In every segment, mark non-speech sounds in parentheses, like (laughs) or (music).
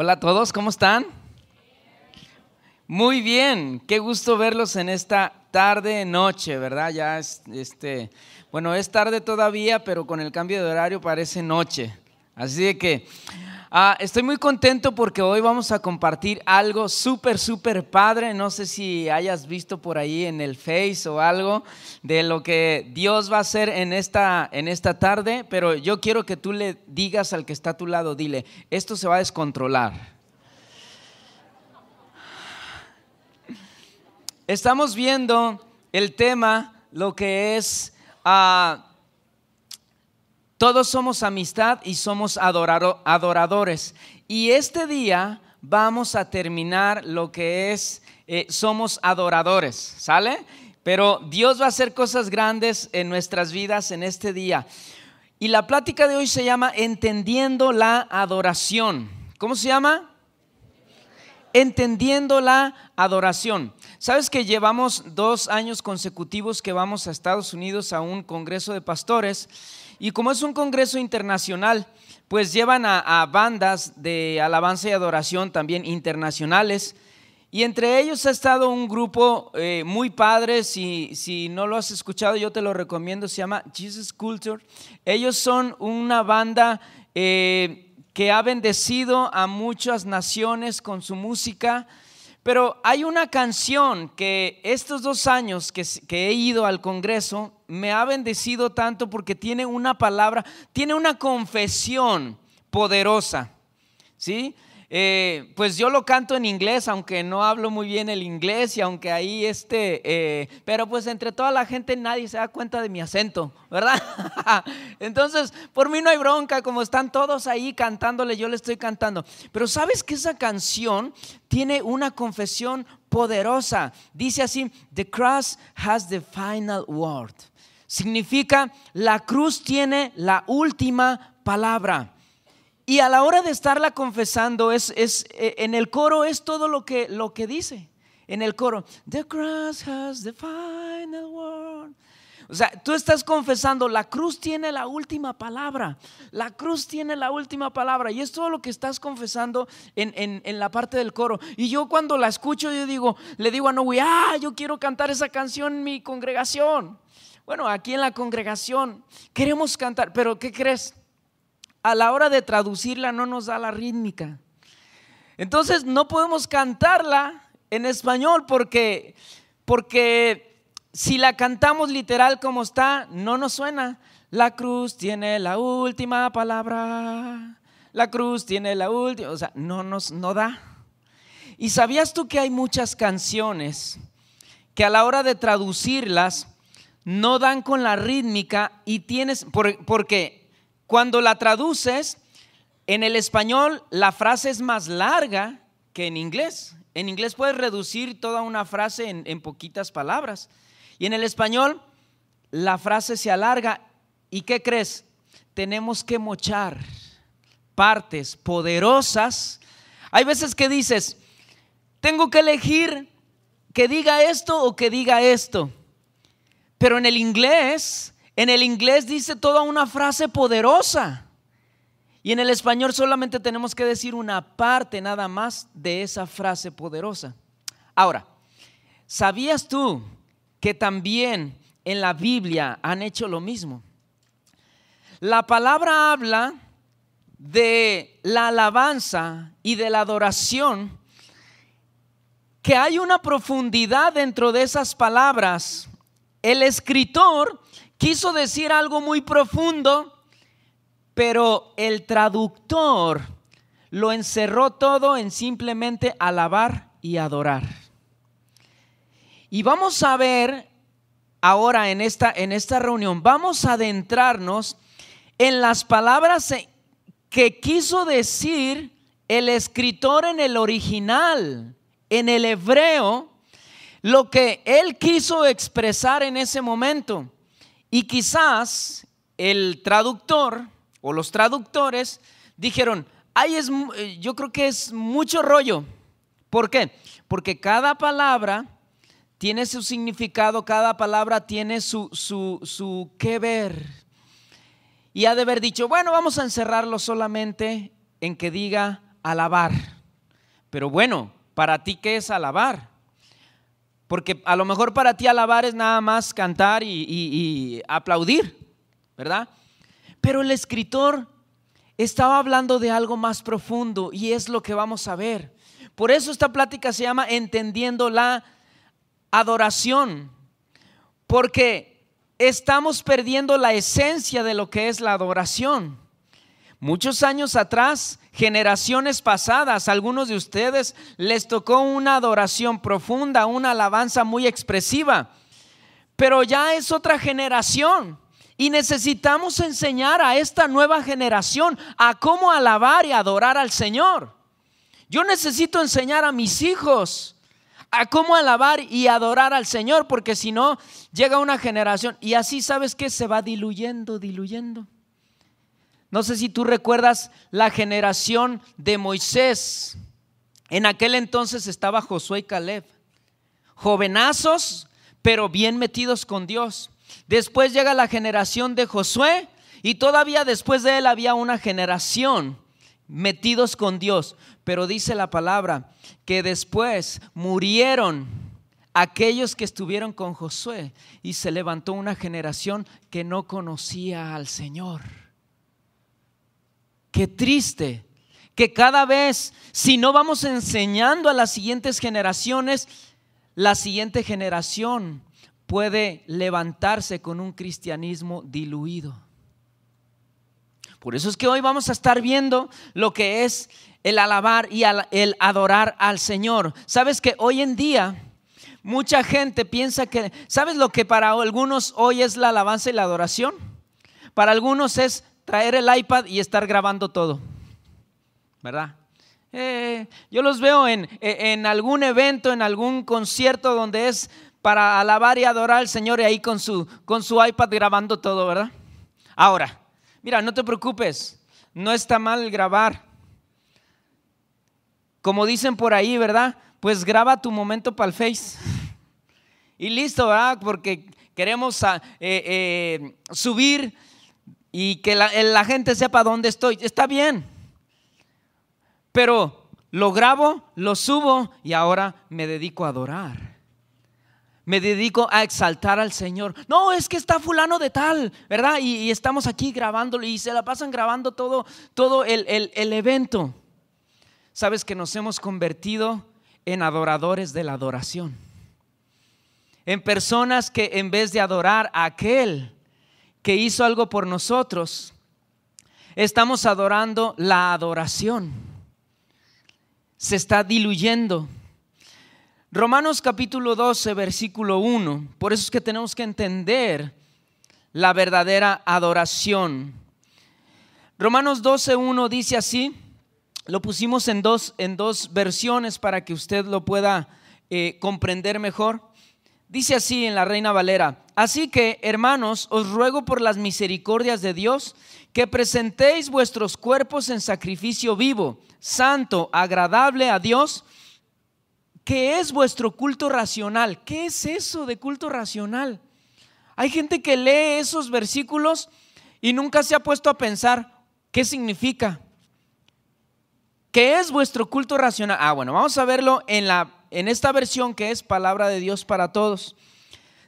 Hola a todos, ¿cómo están? Muy bien, qué gusto verlos en esta tarde, noche, ¿verdad? Ya es, este, bueno, es tarde todavía, pero con el cambio de horario parece noche. Así que ah, estoy muy contento porque hoy vamos a compartir algo súper, súper padre. No sé si hayas visto por ahí en el Face o algo de lo que Dios va a hacer en esta, en esta tarde, pero yo quiero que tú le digas al que está a tu lado, dile, esto se va a descontrolar. Estamos viendo el tema, lo que es... Ah, todos somos amistad y somos adoradores. Y este día vamos a terminar lo que es eh, somos adoradores, ¿sale? Pero Dios va a hacer cosas grandes en nuestras vidas en este día. Y la plática de hoy se llama Entendiendo la adoración. ¿Cómo se llama? Entendiendo la adoración. Sabes que llevamos dos años consecutivos que vamos a Estados Unidos a un congreso de pastores y como es un congreso internacional, pues llevan a, bandas de alabanza y adoración también internacionales. Y entre ellos ha estado un grupo eh, muy padre, si, si, no lo has escuchado yo te lo recomiendo, se llama Jesus Culture. Ellos son una banda eh, que ha bendecido a muchas naciones con su música. Pero hay una canción que estos dos años que, he ido al Congreso me ha bendecido tanto porque tiene una palabra, tiene una confesión poderosa. ¿Sí? Eh, pues yo lo canto en inglés, aunque no hablo muy bien el inglés y aunque ahí este, eh, pero pues entre toda la gente nadie se da cuenta de mi acento, ¿verdad? (laughs) Entonces, por mí no hay bronca, como están todos ahí cantándole, yo le estoy cantando. Pero sabes que esa canción tiene una confesión poderosa. Dice así, The cross has the final word. Significa, la cruz tiene la última palabra. Y a la hora de estarla confesando, es, es, e, en el coro es todo lo que, lo que dice. En el coro, The cross has the final word. O sea, tú estás confesando, la cruz tiene la última palabra, la cruz tiene la última palabra, y es todo lo que estás confesando en, la parte del coro. Y yo cuando la escucho, yo digo, le digo a Way, ah, yo quiero cantar esa canción en mi congregación. Bueno, aquí en la congregación queremos cantar, pero ¿qué crees? a la hora de traducirla no nos da la rítmica. Entonces no podemos cantarla en español porque, porque si la cantamos literal como está, no nos suena. La cruz tiene la última palabra. La cruz tiene la última, o sea, no nos no da. ¿Y sabías tú que hay muchas canciones que a la hora de traducirlas no dan con la rítmica y tienes por, porque cuando la traduces, en el español la frase es más larga que en inglés. En inglés puedes reducir toda una frase en, en poquitas palabras. Y en el español la frase se alarga. ¿Y qué crees? Tenemos que mochar partes poderosas. Hay veces que dices, tengo que elegir que diga esto o que diga esto. Pero en el inglés en el inglés dice toda una frase poderosa. Y en el español solamente tenemos que decir una parte nada más de esa frase poderosa. Ahora, ¿sabías tú que también en la Biblia han hecho lo mismo? La palabra habla de la alabanza y de la adoración, que hay una profundidad dentro de esas palabras. El escritor quiso decir algo muy profundo, pero el traductor lo encerró todo en simplemente alabar y adorar. Y vamos a ver ahora en esta, en esta reunión, vamos a adentrarnos en las palabras e, que quiso decir el escritor en el original, en el hebreo, lo que él quiso expresar en ese momento. Y quizás el traductor o los traductores dijeron, Ay, es, eh, yo creo que es mucho rollo. ¿Por qué? Porque cada palabra tiene su significado, cada palabra tiene su, su, su qué ver. Y ha de haber dicho, bueno, vamos a encerrarlo solamente en que diga alabar. Pero bueno, para ti, ¿qué es alabar? Porque a lo mejor para ti alabar es nada más cantar y, aplaudir, ¿verdad? Pero el escritor estaba hablando de algo más profundo y es lo que vamos a ver. Por eso esta plática se llama Entendiendo la adoración. Porque estamos perdiendo la esencia de lo que es la adoración. Muchos años atrás, generaciones pasadas, algunos de ustedes les tocó una adoración profunda, una alabanza muy expresiva, pero ya es otra generación. Y necesitamos enseñar a esta nueva generación a cómo alabar y adorar al Señor. Yo necesito enseñar a mis hijos a cómo alabar y adorar al Señor, porque si no, llega una generación y así sabes que se va diluyendo, diluyendo. No sé si tú recuerdas la generación de Moisés. En aquel entonces estaba Josué y Caleb, jovenazos, pero bien metidos con Dios. Después llega la generación de Josué y todavía después de él había una generación metidos con Dios. Pero dice la palabra que después murieron aquellos que estuvieron con Josué y se levantó una generación que no conocía al Señor. Qué triste que cada vez, si no vamos enseñando a las siguientes generaciones, la siguiente generación puede levantarse con un cristianismo diluido. Por eso es que hoy vamos a estar viendo lo que es el alabar y el adorar al Señor. Sabes que hoy en día mucha gente piensa que, ¿sabes lo que para algunos hoy es la alabanza y la adoración? Para algunos es traer el iPad y estar grabando todo, ¿verdad? Eh, yo los veo en, algún evento, en algún concierto donde es para alabar y adorar al Señor y ahí con su, con su iPad grabando todo, ¿verdad? Ahora, mira, no te preocupes, no está mal grabar. Como dicen por ahí, ¿verdad? Pues graba tu momento para el Face. (laughs) Y listo, ¿verdad? Porque queremos ah, eh, eh, subir y que la, gente sepa dónde estoy. Está bien. Pero lo grabo, lo subo y ahora me dedico a adorar. Me dedico a exaltar al Señor. No, es que está fulano de tal, ¿verdad? Y, estamos aquí grabando y se la pasan grabando todo, todo el, el evento. Sabes que nos hemos convertido en adoradores de la adoración. En personas que en vez de adorar a aquel, que hizo algo por nosotros, estamos adorando la adoración. Se está diluyendo. Romanos capítulo 12, versículo 1. Por eso es que tenemos que entender la verdadera adoración. Romanos 12, 1 dice así. Lo pusimos en dos, en dos versiones para que usted lo pueda eh, comprender mejor. Dice así en la Reina Valera, así que hermanos, os ruego por las misericordias de Dios que presentéis vuestros cuerpos en sacrificio vivo, santo, agradable a Dios, que es vuestro culto racional. ¿Qué es eso de culto racional? Hay gente que lee esos versículos y nunca se ha puesto a pensar qué significa. ¿Qué es vuestro culto racional? Ah, bueno, vamos a verlo en la en esta versión que es palabra de Dios para todos.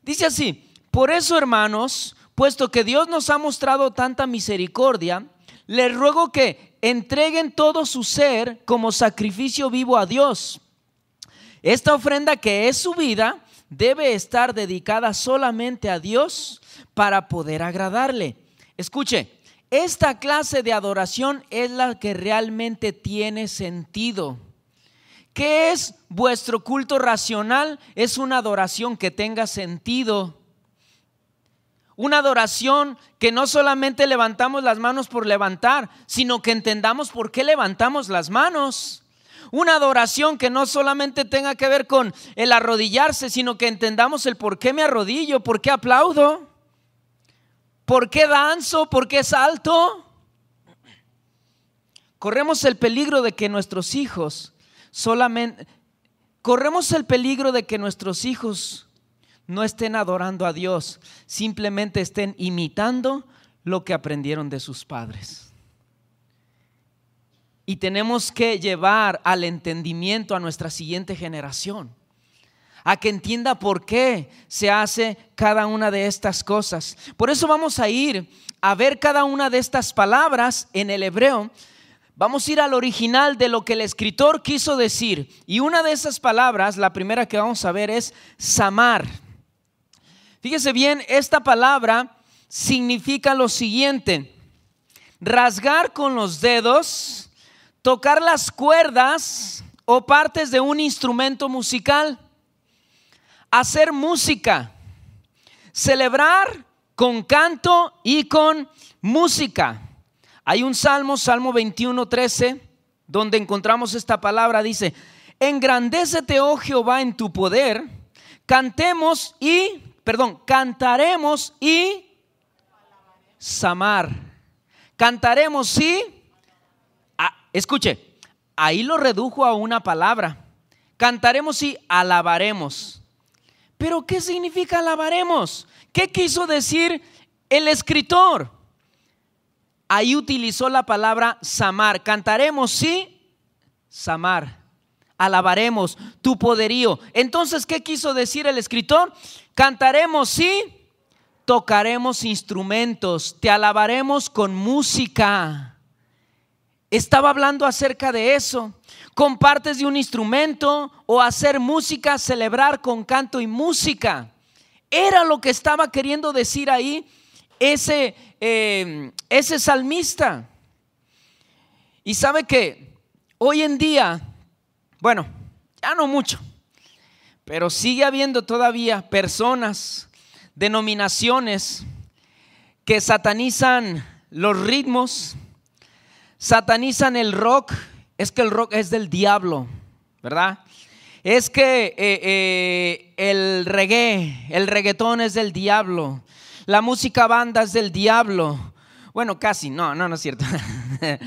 Dice así, por eso hermanos, puesto que Dios nos ha mostrado tanta misericordia, les ruego que entreguen todo su ser como sacrificio vivo a Dios. Esta ofrenda que es su vida debe estar dedicada solamente a Dios para poder agradarle. Escuche, esta clase de adoración es la que realmente tiene sentido. ¿Qué es vuestro culto racional? Es una adoración que tenga sentido. Una adoración que no solamente levantamos las manos por levantar, sino que entendamos por qué levantamos las manos. Una adoración que no solamente tenga que ver con el arrodillarse, sino que entendamos el por qué me arrodillo, por qué aplaudo, por qué danzo, por qué salto. Corremos el peligro de que nuestros hijos solamente corremos el peligro de que nuestros hijos no estén adorando a Dios, simplemente estén imitando lo que aprendieron de sus padres. Y tenemos que llevar al entendimiento a nuestra siguiente generación, a que entienda por qué se hace cada una de estas cosas. Por eso vamos a ir a ver cada una de estas palabras en el hebreo, Vamos a ir al original de lo que el escritor quiso decir. Y una de esas palabras, la primera que vamos a ver es samar. Fíjese bien, esta palabra significa lo siguiente. Rasgar con los dedos, tocar las cuerdas o partes de un instrumento musical, hacer música, celebrar con canto y con música hay un salmo, Salmo 21, 13, donde encontramos esta palabra, dice, engrandécete, oh Jehová, en tu poder, cantemos y, perdón, cantaremos y samar. Cantaremos y, escuche, ahí lo redujo a una palabra. Cantaremos y alabaremos. Pero ¿qué significa alabaremos? ¿Qué quiso decir el escritor? Ahí utilizó la palabra samar. Cantaremos, sí, samar. Alabaremos tu poderío. Entonces, ¿qué quiso decir el escritor? Cantaremos, sí, tocaremos instrumentos, te alabaremos con música. Estaba hablando acerca de eso. Compartes de un instrumento o hacer música, celebrar con canto y música. Era lo que estaba queriendo decir ahí ese eh, ese salmista. Y sabe que hoy en día, bueno, ya no mucho, pero sigue habiendo todavía personas, denominaciones que satanizan los ritmos, satanizan el rock. Es que el rock es del diablo, ¿verdad? Es que eh, eh, el reggae, el reggaetón es del diablo la música banda es del diablo. Bueno, casi, no, no, no es cierto. (laughs)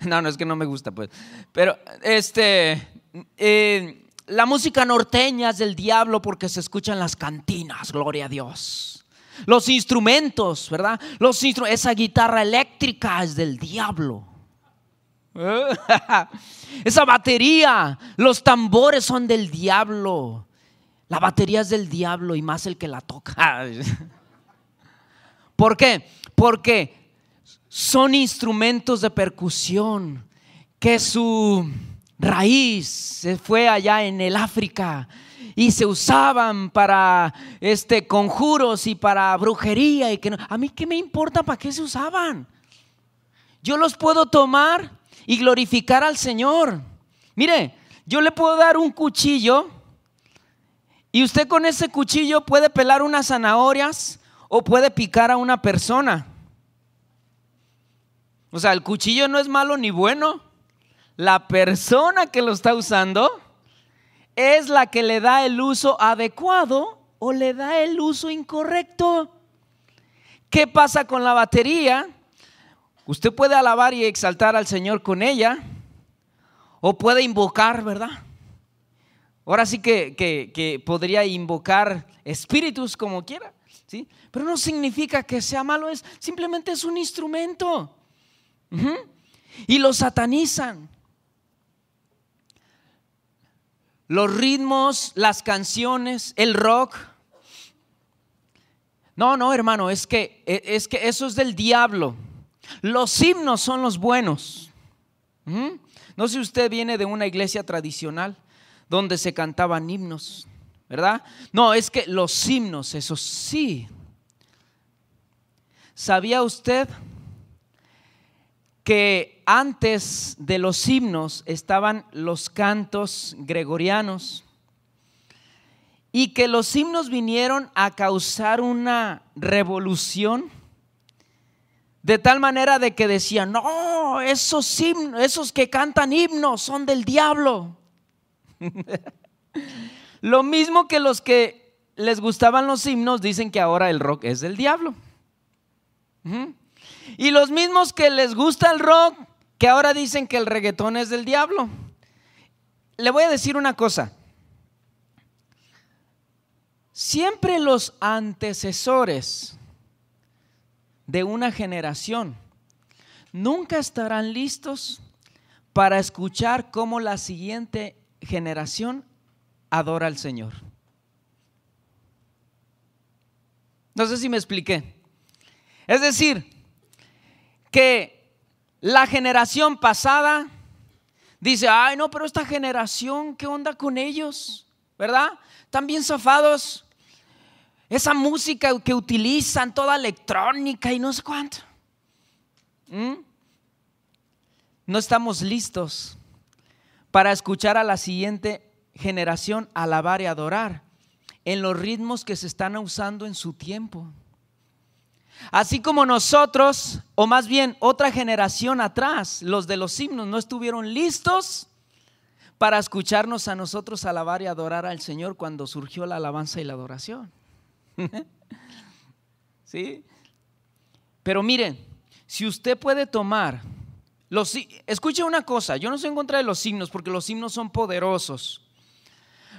no, no es que no me gusta, pues. Pero, este, eh, la música norteña es del diablo porque se escuchan las cantinas, gloria a Dios. Los instrumentos, ¿verdad? Los esa guitarra eléctrica es del diablo. (laughs) esa batería, los tambores son del diablo. La batería es del diablo y más el que la toca. (laughs) ¿Por qué? Porque son instrumentos de percusión que su raíz se fue allá en el África y se usaban para este conjuros y para brujería y que no. a mí qué me importa para qué se usaban. Yo los puedo tomar y glorificar al Señor. Mire, yo le puedo dar un cuchillo y usted con ese cuchillo puede pelar unas zanahorias, o puede picar a una persona. O sea, el cuchillo no es malo ni bueno. La persona que lo está usando es la que le da el uso adecuado o le da el uso incorrecto. ¿Qué pasa con la batería? Usted puede alabar y exaltar al Señor con ella o puede invocar, ¿verdad? Ahora sí que, que podría invocar espíritus como quiera. ¿sí? Pero no significa que sea malo, es simplemente es un instrumento. Y lo satanizan. Los ritmos, las canciones, el rock. No, no, hermano, es que, e, es que eso es del diablo. Los himnos son los buenos. No sé si usted viene de una iglesia tradicional donde se cantaban himnos. ¿verdad? No, es que los himnos, eso sí. ¿Sabía usted que antes de los himnos estaban los cantos gregorianos? Y que los himnos vinieron a causar una revolución. De tal manera de que decían, no, esos, himnos, esos que cantan himnos son del diablo. (laughs) Lo mismo que los que les gustaban los himnos dicen que ahora el rock es del diablo. Y los mismos que les gusta el rock, que ahora dicen que el reggaetón es del diablo. Le voy a decir una cosa. Siempre los antecesores de una generación nunca estarán listos para escuchar cómo la siguiente generación adora al Señor. No sé si me expliqué. Es decir, que la generación pasada dice, ay no, pero esta generación, ¿qué onda con ellos? ¿Verdad? bien zafados. Esa música que utilizan, toda electrónica y no sé cuánto. ¿Mm? No estamos listos para escuchar a la siguiente generación alabar y adorar en los ritmos que se están usando en su tiempo. Así como nosotros, o más bien otra generación atrás, los de los himnos no estuvieron listos para escucharnos a nosotros alabar y adorar al Señor cuando surgió la alabanza y la adoración. (laughs) ¿Sí? Pero miren, si usted puede tomar los escuche una cosa, yo no soy en contra de los himnos porque los himnos son poderosos.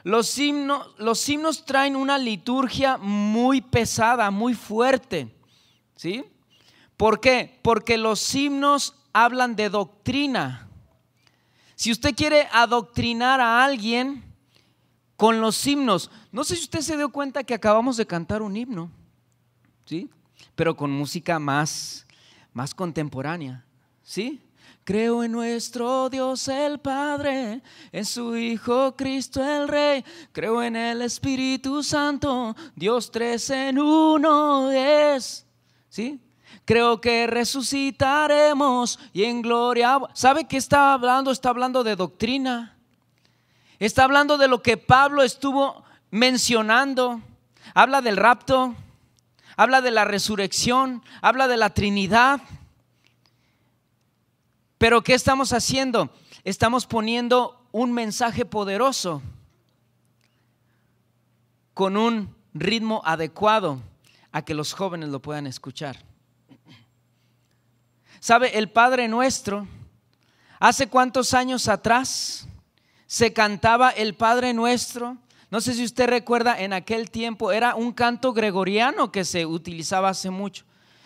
Los himnos, los traen una liturgia muy pesada, muy fuerte. ¿Sí? ¿Por qué? Porque los himnos hablan de doctrina. Si usted quiere adoctrinar a alguien con los himnos, no sé si usted se dio cuenta que acabamos de cantar un himno, ¿sí? Pero con música más, más contemporánea, ¿sí? Creo en nuestro Dios el Padre, en su Hijo Cristo el Rey. Creo en el Espíritu Santo, Dios tres en uno es. ¿Sí? Creo que resucitaremos y en gloria. ¿Sabe qué está hablando? Está hablando de doctrina. Está hablando de lo que Pablo estuvo mencionando. Habla del rapto, habla de la resurrección, habla de la Trinidad. Pero ¿qué estamos haciendo? Estamos poniendo un mensaje poderoso con un ritmo adecuado a que los jóvenes lo puedan escuchar. ¿Sabe? El Padre Nuestro, hace cuántos años atrás se cantaba el Padre Nuestro. No sé si usted recuerda, en aquel tiempo era un canto gregoriano que se utilizaba hace mucho.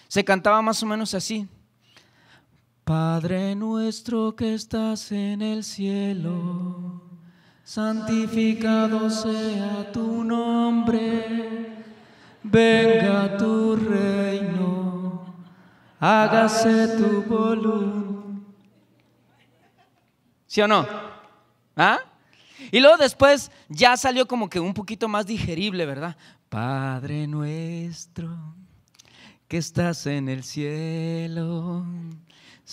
Se cantaba más o menos así. Padre nuestro que estás en el cielo, santificado sea tu nombre, venga tu reino, hágase tu voluntad. ¿Sí o no? ¿Ah? Y luego después ya salió como que un poquito más digerible, ¿verdad? Padre nuestro, que estás en el cielo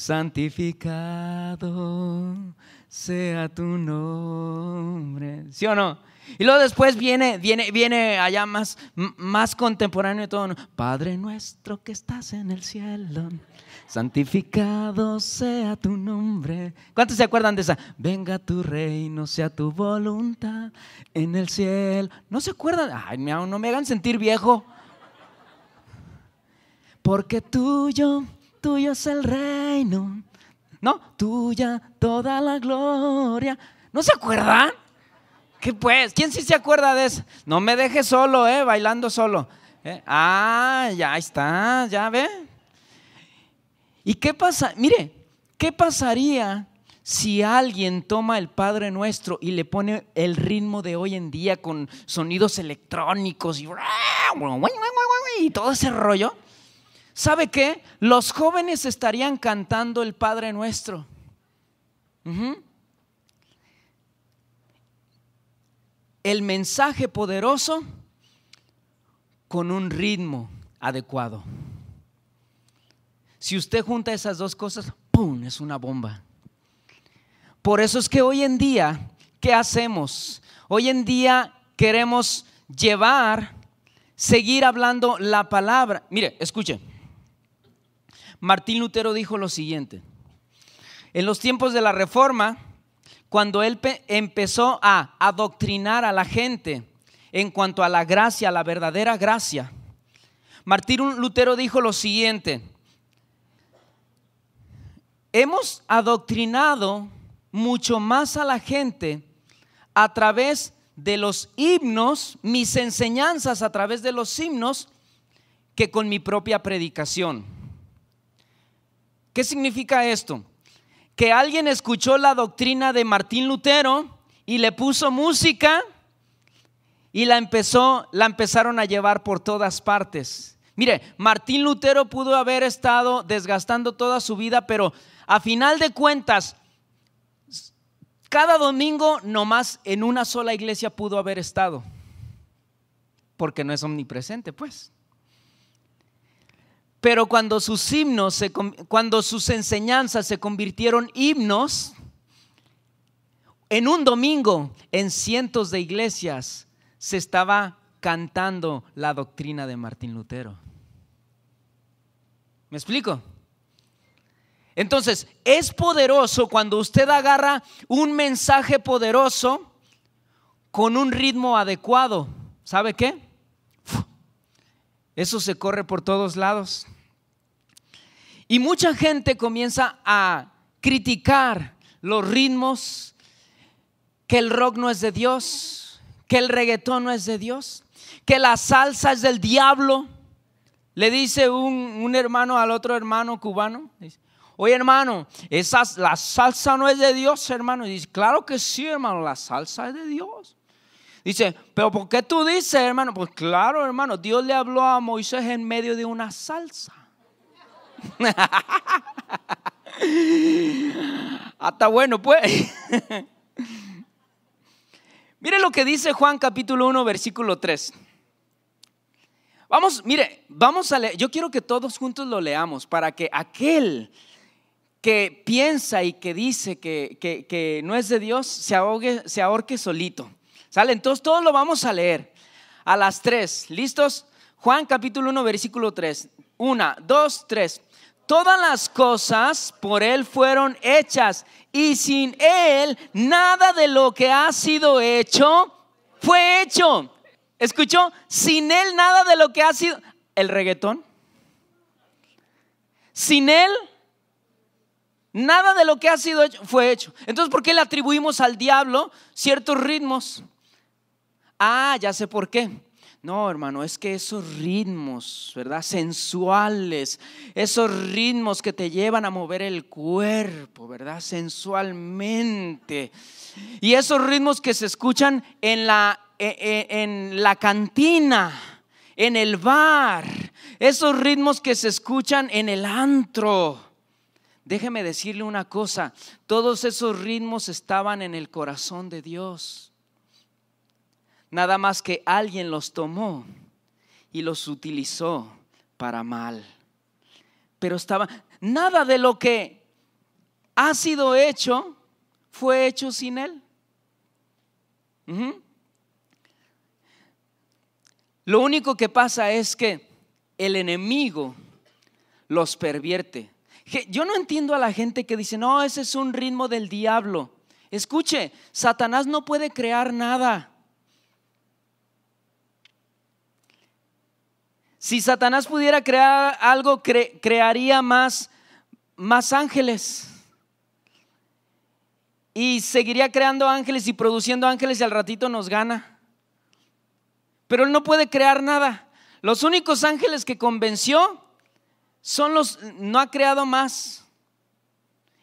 santificado sea tu nombre. ¿Sí o no? Y luego después viene, viene, viene allá más, más contemporáneo y todo. Padre nuestro que estás en el cielo, santificado sea tu nombre. ¿Cuántos se acuerdan de esa? Venga tu reino, sea tu voluntad en el cielo. ¿No se acuerdan? Ay, no me hagan sentir viejo. Porque tuyo, tuyo es el rey ¿no? Tuya toda la gloria. ¿No se acuerda? ¿Qué pues? ¿Quién sí se acuerda de eso? No me dejes solo, ¿eh? Bailando solo. ¿Eh? Ah, ya está, ya ve. ¿Y qué pasa? Mire, ¿qué pasaría si alguien toma el Padre Nuestro y le pone el ritmo de hoy en día con sonidos electrónicos y, y todo ese rollo? ¿Sabe qué? Los jóvenes estarían cantando el Padre Nuestro. El mensaje poderoso con un ritmo adecuado. Si usted junta esas dos cosas, ¡pum! Es una bomba. Por eso es que hoy en día, ¿qué hacemos? Hoy en día queremos llevar, seguir hablando la palabra. Mire, escuche. Martín Lutero dijo lo siguiente. En los tiempos de la Reforma, cuando él empezó a adoctrinar a la gente en cuanto a la gracia, la verdadera gracia, Martín Lutero dijo lo siguiente. Hemos adoctrinado mucho más a la gente a través de los himnos, mis enseñanzas a través de los himnos, que con mi propia predicación. ¿Qué significa esto? Que alguien escuchó la doctrina de Martín Lutero y le puso música y la empezó, la empezaron a llevar por todas partes. Mire, Martín Lutero pudo haber estado desgastando toda su vida, pero a final de cuentas, cada domingo nomás en una sola iglesia pudo haber estado, porque no es omnipresente, pues. Pero cuando sus himnos, se, cuando sus enseñanzas se convirtieron himnos, en un domingo, en cientos de iglesias, se estaba cantando la doctrina de Martín Lutero. ¿Me explico? Entonces, es poderoso cuando usted agarra un mensaje poderoso con un ritmo adecuado. ¿Sabe qué? Eso se corre por todos lados. Y mucha gente comienza a criticar los ritmos, que el rock no es de Dios, que el reggaetón no es de Dios, que la salsa es del diablo. Le dice un, hermano al otro hermano cubano, oye hermano, esa, la salsa no es de Dios, hermano. Y dice, claro que sí, hermano, la salsa es de Dios. Dice, pero ¿por qué tú dices, hermano? Pues claro, hermano, Dios le habló a Moisés en medio de una salsa. (laughs) Hasta bueno, pues. (laughs) mire lo que dice Juan capítulo 1, versículo 3. Vamos, mire, vamos a leer. Yo quiero que todos juntos lo leamos para que aquel que piensa y que dice que, que no es de Dios se, ahogue, se ahorque solito. ¿Sale? Entonces todos lo vamos a leer. A las tres, ¿listos? Juan capítulo 1, versículo 3. Una, dos, tres Todas las cosas por Él fueron hechas y sin Él nada de lo que ha sido hecho fue hecho. ¿Escuchó? Sin Él nada de lo que ha sido... ¿El reggaetón? Sin Él Nada de lo que ha sido hecho fue hecho. Entonces, ¿por qué le atribuimos al diablo ciertos ritmos? ah, ya sé por qué. No, hermano, es que esos ritmos, ¿verdad? Sensuales, esos ritmos que te llevan a mover el cuerpo, ¿verdad? Sensualmente. Y esos ritmos que se escuchan en la, e, e, en, la cantina, en el bar, esos ritmos que se escuchan en el antro. Déjeme decirle una cosa, todos esos ritmos estaban en el corazón de Dios. Nada más que alguien los tomó y los utilizó para mal. Pero estaba, nada de lo que ha sido hecho fue hecho sin él. Lo único que pasa es que el enemigo los pervierte. Yo no entiendo a la gente que dice, no, ese es un ritmo del diablo. Escuche, Satanás no puede crear nada. Si Satanás pudiera crear algo, crearía más, más ángeles. Y seguiría creando ángeles y produciendo ángeles y al ratito nos gana. Pero él no puede crear nada. Los únicos ángeles que convenció son los, no ha creado más.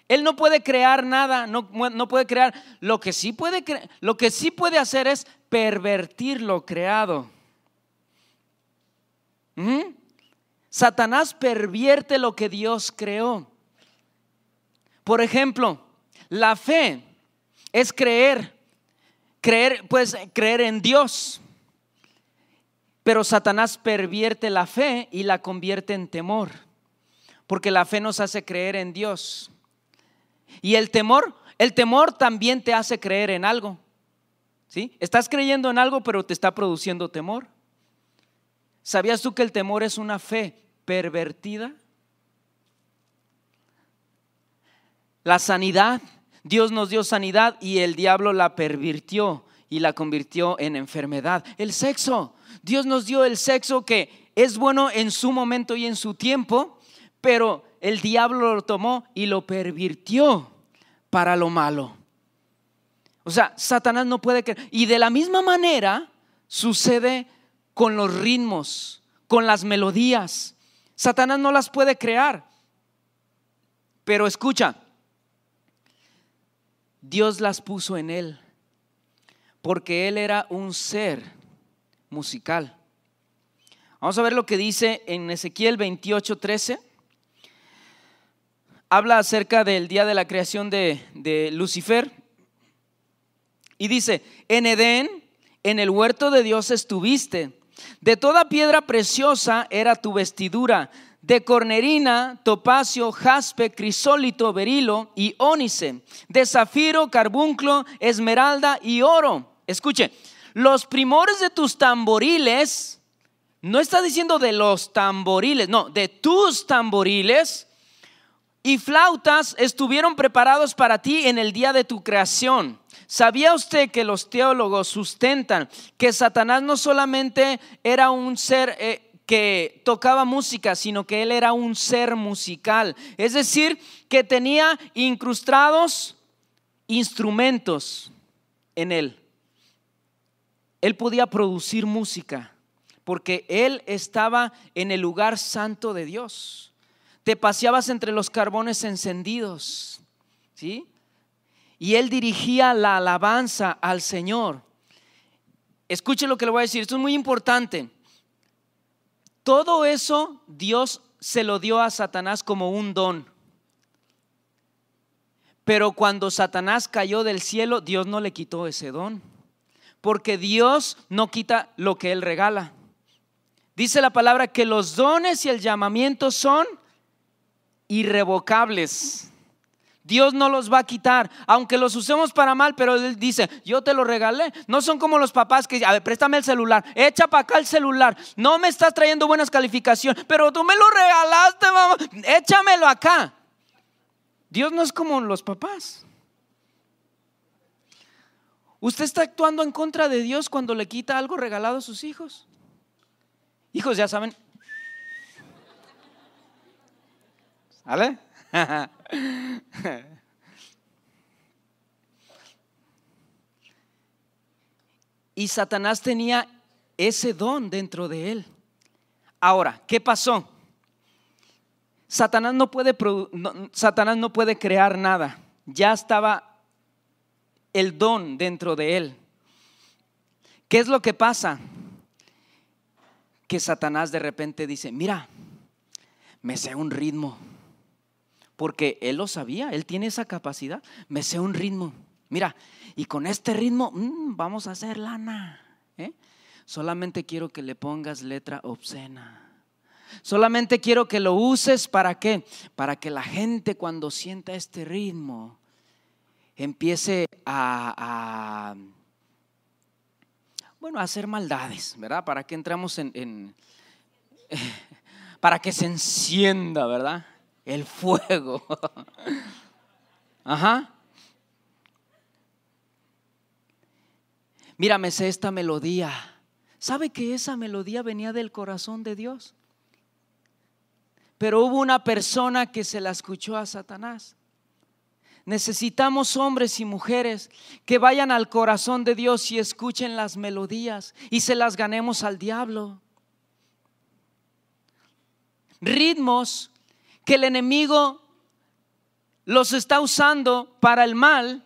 Él no puede crear nada, no, no puede crear. Lo que, sí puede, lo que sí puede hacer es pervertir lo creado. Satanás pervierte lo que Dios creó. Por ejemplo, la fe es creer, creer, pues creer en Dios. Pero Satanás pervierte la fe y la convierte en temor, porque la fe nos hace creer en Dios. Y el temor, el temor también te hace creer en algo. ¿Sí? Estás creyendo en algo, pero te está produciendo temor. ¿Sabías tú que el temor es una fe pervertida? La sanidad, Dios nos dio sanidad y el diablo la pervirtió y la convirtió en enfermedad. El sexo, Dios nos dio el sexo que es bueno en su momento y en su tiempo, pero el diablo lo tomó y lo pervirtió para lo malo. O sea, Satanás no puede creer. Y de la misma manera sucede con los ritmos, con las melodías. Satanás no las puede crear. Pero escucha, Dios las puso en él, porque él era un ser musical. Vamos a ver lo que dice en Ezequiel 28:13. Habla acerca del día de la creación de, de Lucifer. Y dice, en Edén, en el huerto de Dios estuviste. De toda piedra preciosa era tu vestidura, de cornerina, topacio, jaspe, crisólito, berilo y ónice, de zafiro, carbunclo, esmeralda y oro. Escuche, los primores de tus tamboriles, no está diciendo de los tamboriles, no, de tus tamboriles y flautas estuvieron preparados para ti en el día de tu creación. ¿Sabía usted que los teólogos sustentan que Satanás no solamente era un ser eh, que tocaba música, sino que él era un ser musical? Es decir, que tenía incrustados instrumentos en él. Él podía producir música porque él estaba en el lugar santo de Dios. Te paseabas entre los carbones encendidos, ¿sí? y él dirigía la alabanza al Señor. Escuche lo que le voy a decir, esto es muy importante. Todo eso Dios se lo dio a Satanás como un don. Pero cuando Satanás cayó del cielo, Dios no le quitó ese don. Porque Dios no quita lo que Él regala. Dice la palabra que los dones y el llamamiento son irrevocables. Dios no los va a quitar, aunque los usemos para mal, pero Él dice, yo te lo regalé. No son como los papás que, a ver, préstame el celular, echa para acá el celular, no me estás trayendo buenas calificaciones, pero tú me lo regalaste, vamos, échamelo acá. Dios no es como los papás. Usted está actuando en contra de Dios cuando le quita algo regalado a sus hijos. Hijos, ya saben. ¿Vale? (laughs) y Satanás tenía ese don dentro de él. Ahora, ¿qué pasó? Satanás no puede, Satanás no puede crear nada. Ya estaba el don dentro de él. ¿Qué es lo que pasa? Que Satanás de repente dice, mira, me sé un ritmo porque él lo sabía, él tiene esa capacidad. Me sé un ritmo, mira, y con este ritmo mm, vamos a hacer lana. ¿eh? Solamente quiero que le pongas letra obscena. Solamente quiero que lo uses para qué? Para que la gente cuando sienta este ritmo empiece a, bueno, a hacer maldades, ¿verdad? Para que entramos en, en (laughs) para que se encienda, ¿verdad? el fuego. (laughs) Ajá. mírame esta melodía. ¿Sabe que esa melodía venía del corazón de Dios? Pero hubo una persona que se la escuchó a Satanás. Necesitamos hombres y mujeres que vayan al corazón de Dios y escuchen las melodías y se las ganemos al diablo. Ritmos que el enemigo los está usando para el mal,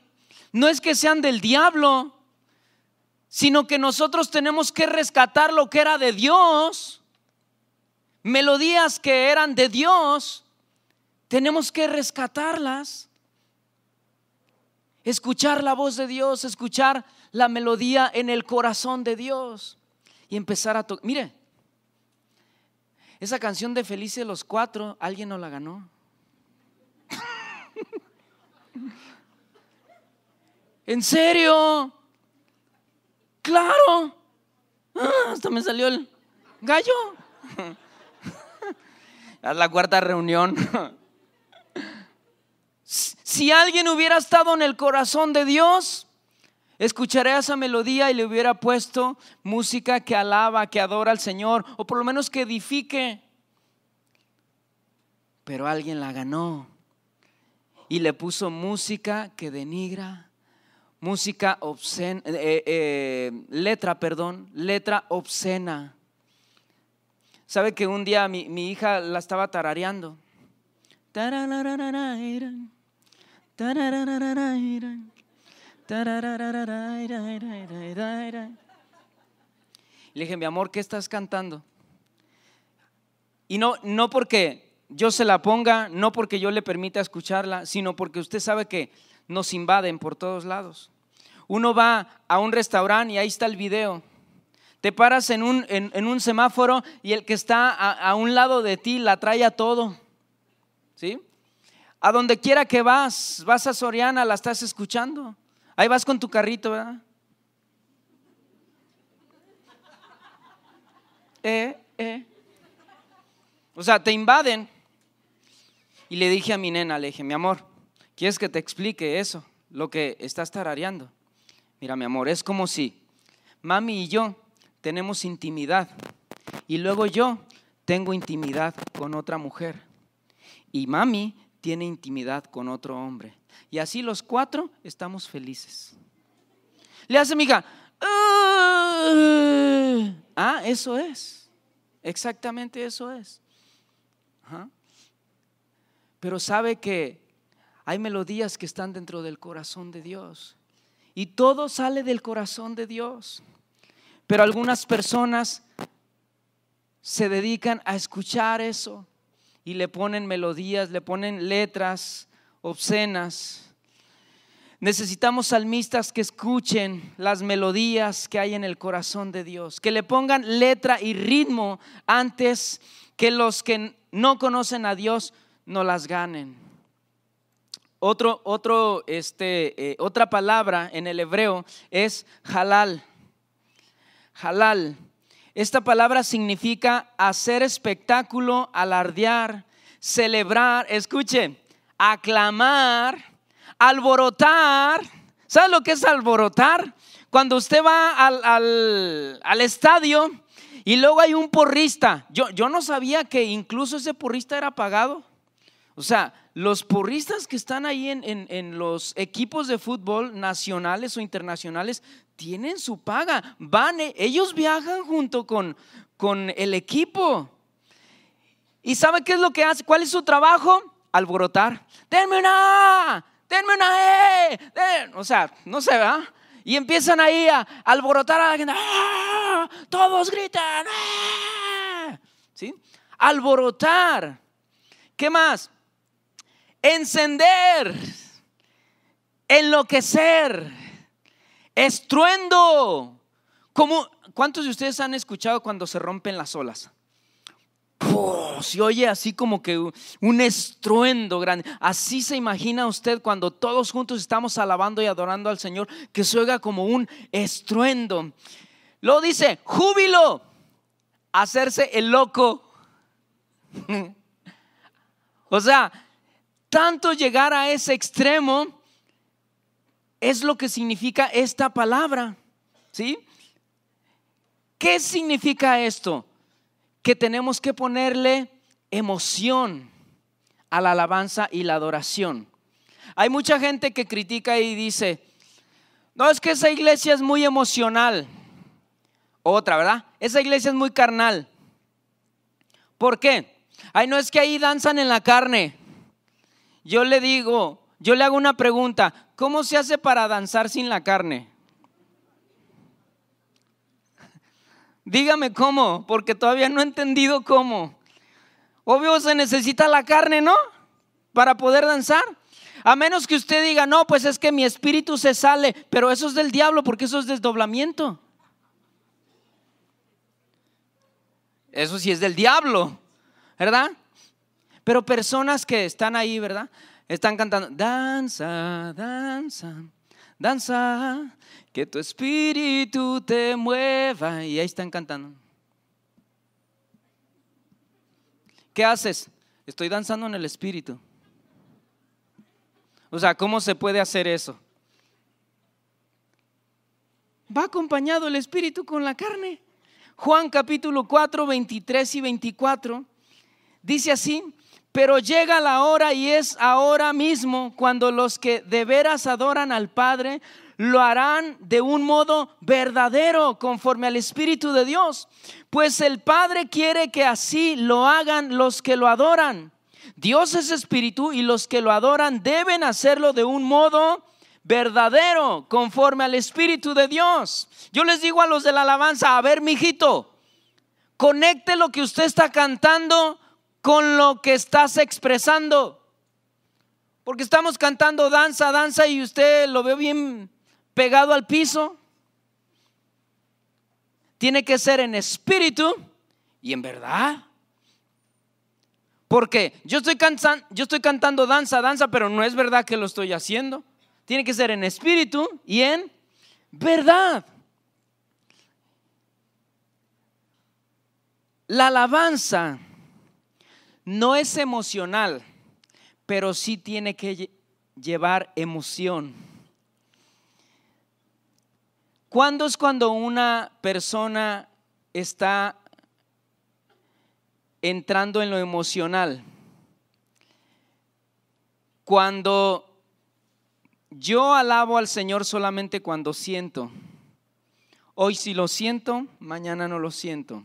no es que sean del diablo, sino que nosotros tenemos que rescatar lo que era de Dios, melodías que eran de Dios, tenemos que rescatarlas, escuchar la voz de Dios, escuchar la melodía en el corazón de Dios y empezar a tocar. Mire, esa canción de Felices los Cuatro, alguien no la ganó. (laughs) ¿En serio? Claro. Ah, hasta me salió el gallo. a (laughs) la cuarta reunión. (laughs) si alguien hubiera estado en el corazón de Dios, escucharé esa melodía y le hubiera puesto música que alaba, que adora al Señor, o por lo menos que edifique. Pero alguien la ganó y le puso música que denigra, música obscena, eh, eh, eh, letra, perdón, letra obscena. ¿Sabe que un día mi, mi hija la estaba tarareando? Y le dije, mi amor, ¿qué estás cantando? Y no, no porque yo se la ponga, no porque yo le permita escucharla, sino porque usted sabe que nos invaden por todos lados. Uno va a un restaurante y ahí está el video. Te paras en un, en, un semáforo y el que está a, a, un lado de ti la trae a todo. ¿Sí? A donde quiera que vas, vas a Soriana, la estás escuchando. Ahí vas con tu carrito, ¿verdad? Eh, eh. O sea, te invaden. Y le dije a mi nena, le dije, mi amor, ¿quieres que te explique eso? Lo que estás tarareando. Mira, mi amor, es como si mami y yo tenemos intimidad y luego yo tengo intimidad con otra mujer. Y mami tiene intimidad con otro hombre. Y así los cuatro estamos felices. Le hace mi hija, ah, ah eso es, exactamente eso es. Pero sabe que hay melodías que están dentro del corazón de Dios y todo sale del corazón de Dios. Pero algunas personas se dedican a escuchar eso y le ponen melodías, le ponen letras obscenas. Necesitamos salmistas que escuchen las melodías que hay en el corazón de Dios, que le pongan letra y ritmo antes que los que no conocen a Dios no las ganen. Otro, otro, este, eh, otra palabra en el hebreo es halal. Halal esta palabra significa hacer espectáculo, alardear, celebrar, escuche, aclamar, alborotar. ¿Sabe lo que es alborotar? Cuando usted va al, estadio y luego hay un porrista. Yo, yo no sabía que incluso ese porrista era pagado. O sea, los porristas que están ahí en, en, los equipos de fútbol nacionales o internacionales tienen su paga, van, e, ellos viajan junto con, con el equipo. ¿Y sabe qué es lo que hace? ¿Cuál es su trabajo? Alborotar. Denme una, denme una, e, o sea, no se va. Y empiezan ahí a alborotar a la gente. Ah, todos gritan. Ah". ¿Sí? Alborotar. ¿Qué más? Encender. Enloquecer estruendo. como ¿Cuántos de ustedes han escuchado cuando se rompen las olas? Si Se oye así como que un estruendo grande. Así se imagina usted cuando todos juntos estamos alabando y adorando al Señor, que se como un estruendo. Lo dice, júbilo, hacerse el loco. (laughs) o sea, tanto llegar a ese extremo es lo que significa esta palabra. ¿Sí? ¿Qué significa esto? Que tenemos que ponerle emoción a la alabanza y la adoración. Hay mucha gente que critica y dice, no es que esa iglesia es muy emocional. Otra, ¿verdad? Esa iglesia es muy carnal. ¿Por qué? Ay, no es que ahí danzan en la carne. Yo le digo, yo le hago una pregunta, ¿cómo se hace para danzar sin la carne? Dígame cómo, porque todavía no he entendido cómo. Obvio se necesita la carne, ¿no? Para poder danzar. A menos que usted diga, no, pues es que mi espíritu se sale, pero eso es del diablo, porque eso es desdoblamiento. Eso sí es del diablo, ¿verdad? Pero personas que están ahí, ¿verdad? Están cantando, danza, danza, danza, que tu espíritu te mueva. Y ahí están cantando. ¿Qué haces? Estoy danzando en el espíritu. O sea, ¿cómo se puede hacer eso? Va acompañado el espíritu con la carne. Juan capítulo 4, 23 y 24 dice así, pero llega la hora y es ahora mismo cuando los que de veras adoran al Padre lo harán de un modo verdadero, conforme al Espíritu de Dios. Pues el Padre quiere que así lo hagan los que lo adoran. Dios es espíritu y los que lo adoran deben hacerlo de un modo verdadero, conforme al espíritu de Dios. Yo les digo a los de la alabanza, a ver, mijito, conecte lo que usted está cantando con lo que estás expresando. Porque estamos cantando danza, danza y usted lo ve bien pegado al piso. Tiene que ser en espíritu y en verdad. Porque yo estoy, yo estoy cantando danza, danza, pero no es verdad que lo estoy haciendo. Tiene que ser en espíritu y en verdad. La alabanza no es emocional, pero sí tiene que llevar emoción. ¿Cuándo es cuando una persona está entrando en lo emocional? Cuando yo alabo al Señor solamente cuando siento. Hoy si lo siento, mañana no lo siento.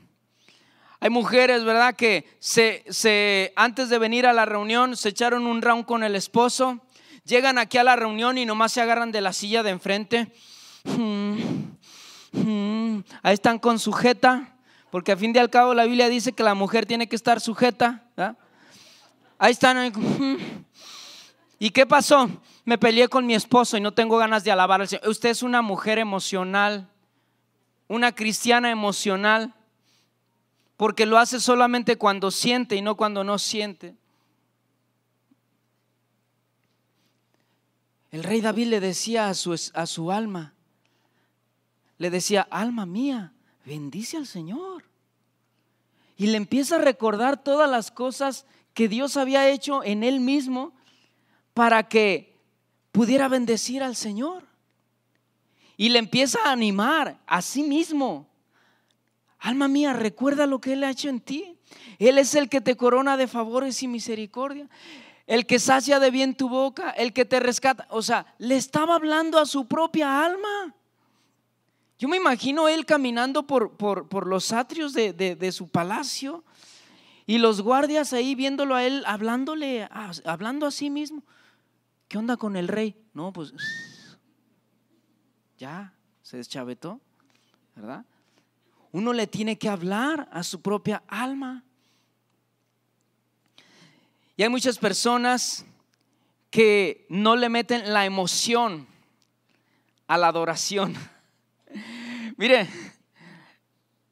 Hay mujeres, ¿verdad? Que se, antes de venir a la reunión se echaron un round con el esposo, llegan aquí a la reunión y nomás se agarran de la silla de enfrente. Mm, mm, ahí están con sujeta, porque a fin de al cabo la Biblia dice que la mujer tiene que estar sujeta. Ahí están. Mm. ¿Y qué pasó? Me peleé con mi esposo y no tengo ganas de alabar al Señor. Usted es una mujer emocional, una cristiana emocional porque lo hace solamente cuando siente y no cuando no siente. El rey David le decía a su, a su alma, le decía, alma mía, bendice al Señor. Y le empieza a recordar todas las cosas que Dios había hecho en él mismo para que pudiera bendecir al Señor. Y le empieza a animar a sí mismo Alma mía, recuerda lo que Él ha hecho en ti. Él es el que te corona de favores y misericordia, el que sacia de bien tu boca, el que te rescata. O sea, le estaba hablando a su propia alma. Yo me imagino Él caminando por, por, los atrios de, de, su palacio y los guardias ahí viéndolo a Él, hablándole, hablando a sí mismo. ¿Qué onda con el rey? No, pues ya, se deschavetó, ¿verdad? Uno le tiene que hablar a su propia alma. Y hay muchas personas que no le meten la emoción a la adoración. (laughs) Mire,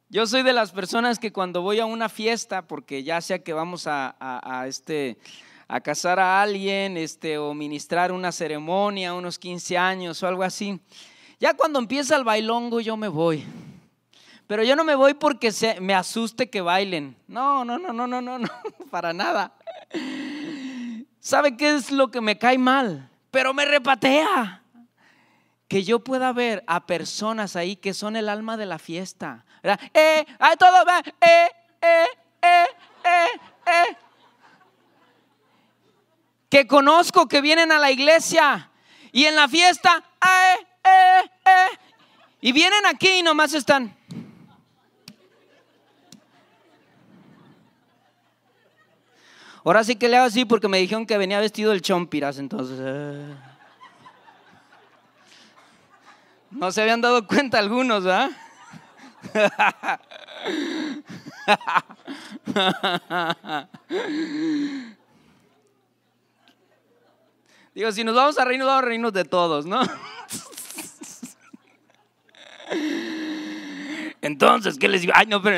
yo soy de las personas que cuando voy a una fiesta, porque ya sea que vamos a, este a casar a alguien, este, o ministrar una ceremonia, unos 15 años o algo así. Ya cuando empieza el bailongo yo me voy. Pero yo no me voy porque se, me asuste que bailen. No, no, no, no, no, no, no, (laughs) para nada. ¿Sabe qué es lo que me cae mal? Pero me repatea. Que yo pueda ver a personas ahí que son el alma de la fiesta. ¡Eh! ¡Ay, todo ¡Eh! ¡Eh! ¡Eh! ¡Eh! ¡Eh! Que conozco que vienen a la iglesia y en la fiesta. ¡Eh! ¡Eh! ¡Eh! Y vienen aquí y nomás están. Ahora sí que le hago así porque me dijeron que venía vestido el chompiras, entonces. Eh. No se habían dado cuenta algunos, ¿ah? Digo, si nos vamos a reírnos, vamos a reírnos de todos, ¿no? Entonces, ¿qué les digo? Ay, no, pero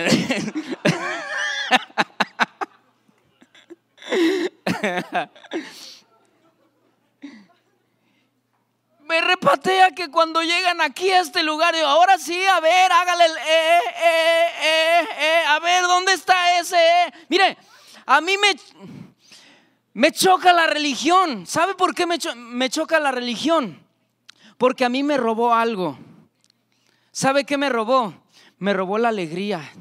(laughs) Me repatea que cuando llegan aquí a este lugar, ahora sí, a ver, hágale el eh, eh, eh, a ver, ¿dónde está ese Mire, a mí me, me choca la religión. ¿Sabe por qué me, choca la religión? Porque a mí me robó algo. ¿Sabe qué me robó? Me robó la alegría.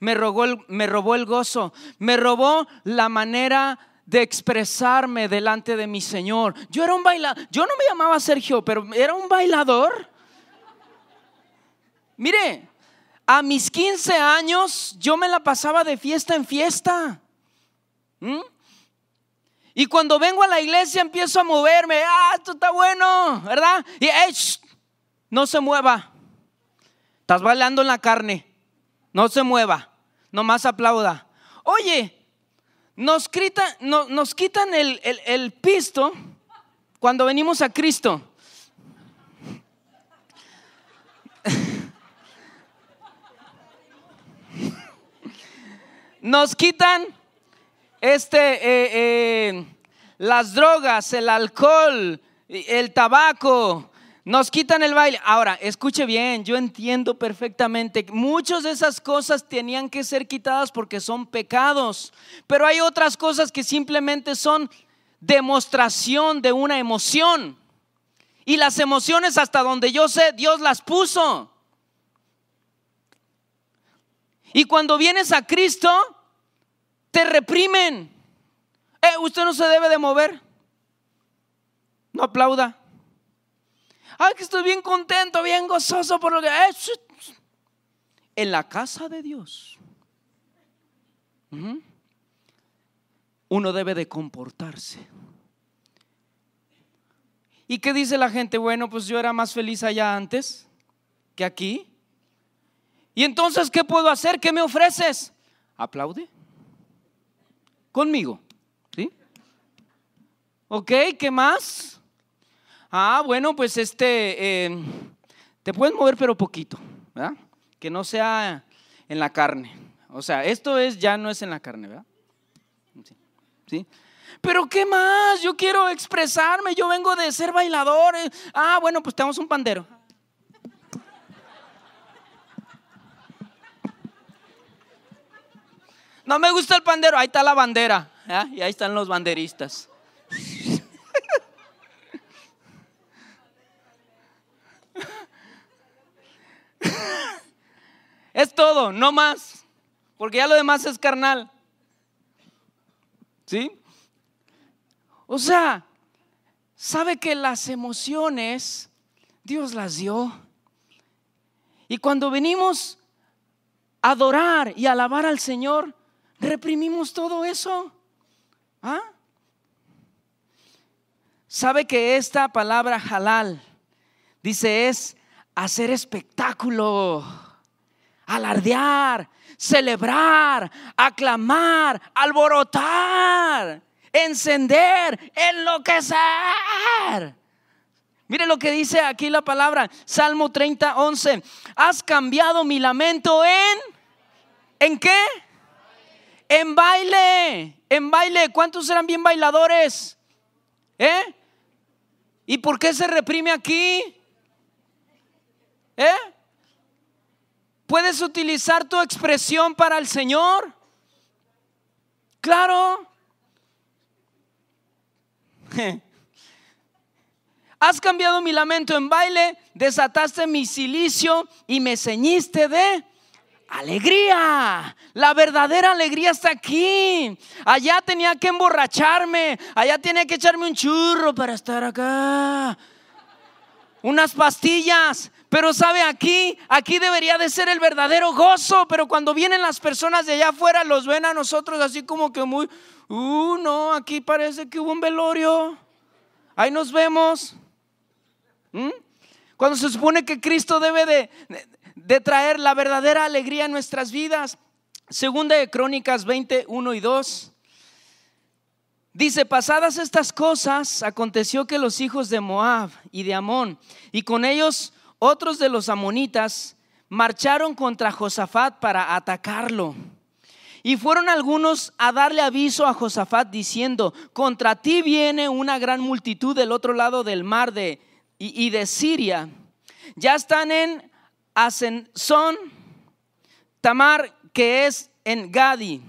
Me robó, el, me robó el gozo, me robó la manera de expresarme delante de mi Señor. Yo era un bailador, yo no me llamaba Sergio, pero era un bailador. Mire, a mis 15 años yo me la pasaba de fiesta en fiesta. ¿Mm? Y cuando vengo a la iglesia empiezo a moverme. Ah, esto está bueno, ¿verdad? Y no se mueva. Estás bailando en la carne. No se mueva. Nomás aplauda. Oye, nos, quitan, nos quitan el, el, el pisto cuando venimos a Cristo. (laughs) Nos quitan este, eh, eh, las drogas, el alcohol, el tabaco, nos quitan el baile. Ahora, escuche bien, yo entiendo perfectamente. Muchas de esas cosas tenían que ser quitadas porque son pecados, pero hay otras cosas que simplemente son demostración de una emoción. Y las emociones, hasta donde yo sé, Dios las puso. Y cuando vienes a Cristo, te reprimen. Eh, usted no se debe de mover. No aplauda ay, que estoy bien contento, bien gozoso por lo que es. Eh, en la casa de Dios, uno debe de comportarse. ¿Y qué dice la gente? Bueno, pues yo era más feliz allá antes que aquí. ¿Y entonces qué puedo hacer? ¿Qué me ofreces? Aplaude. Conmigo. ¿Sí? ¿Ok? ¿Qué más? Ah, bueno, pues este, eh, te puedes mover pero poquito, ¿verdad? Que no sea en la carne. O sea, esto es, ya no es en la carne, ¿verdad? ¿Sí? ¿Sí? Pero ¿qué más? Yo quiero expresarme, yo vengo de ser bailador. Eh. Ah, bueno, pues tenemos un pandero. No me gusta el pandero, ahí está la bandera, y ahí están los banderistas. Es todo, no más. Porque ya lo demás es carnal. ¿Sí? O sea, sabe que las emociones Dios las dio. Y cuando venimos a adorar y alabar al Señor, reprimimos todo eso. ¿Ah? Sabe que esta palabra halal dice es hacer espectáculo alardear, celebrar, aclamar, alborotar, encender, enloquecer. Mire lo que dice aquí la palabra, Salmo 30, 11. Has cambiado mi lamento en... ¿En qué? En baile, en baile. ¿Cuántos eran bien bailadores? ¿Eh? ¿Y por qué se reprime aquí? ¿Eh? ¿Puedes utilizar tu expresión para el Señor? Claro. (laughs) Has cambiado mi lamento en baile, desataste mi silicio y me ceñiste de alegría. La verdadera alegría está aquí. Allá tenía que emborracharme, allá tenía que echarme un churro para estar acá. Unas pastillas, pero sabe, aquí, aquí debería de ser el verdadero gozo, pero cuando vienen las personas de allá afuera, los ven a nosotros así como que muy, uh, no, aquí parece que hubo un velorio. Ahí nos vemos. ¿Mm? Cuando se supone que Cristo debe de, traer la verdadera alegría en nuestras vidas. Segunda de Crónicas 20, y 2. Dice, pasadas estas cosas, aconteció que los hijos de Moab y de Amón, y con ellos otros de los amonitas marcharon contra Josafat para atacarlo. Y fueron algunos a darle aviso a Josafat diciendo, contra ti viene una gran multitud del otro lado del mar de, y, de Siria. Ya están en Asenzón, Tamar, que es en Gadi.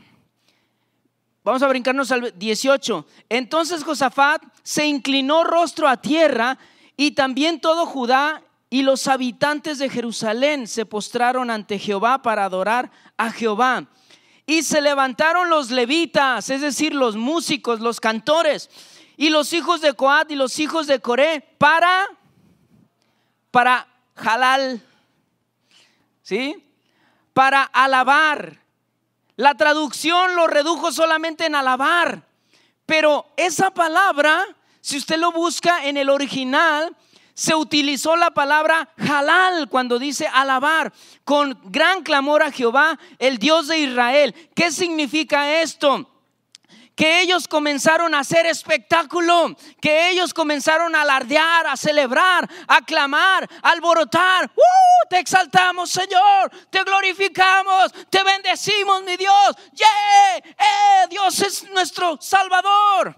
Vamos a brincarnos al 18. Entonces Josafat se inclinó rostro a tierra y también todo Judá y los habitantes de Jerusalén se postraron ante Jehová para adorar a Jehová. Y se levantaron los levitas, es decir, los músicos, los cantores, y los hijos de Coat y los hijos de Coré para para halal. ¿Sí? Para alabar. La traducción lo redujo solamente en alabar, pero esa palabra, si usted lo busca en el original, se utilizó la palabra halal cuando dice alabar con gran clamor a Jehová, el Dios de Israel. ¿Qué significa esto? que ellos comenzaron a hacer espectáculo, que ellos comenzaron a alardear, a celebrar, a clamar, a alborotar. ¡Uh! Te exaltamos, Señor, te glorificamos, te bendecimos, mi Dios. ¡Yeah! Dios es nuestro Salvador.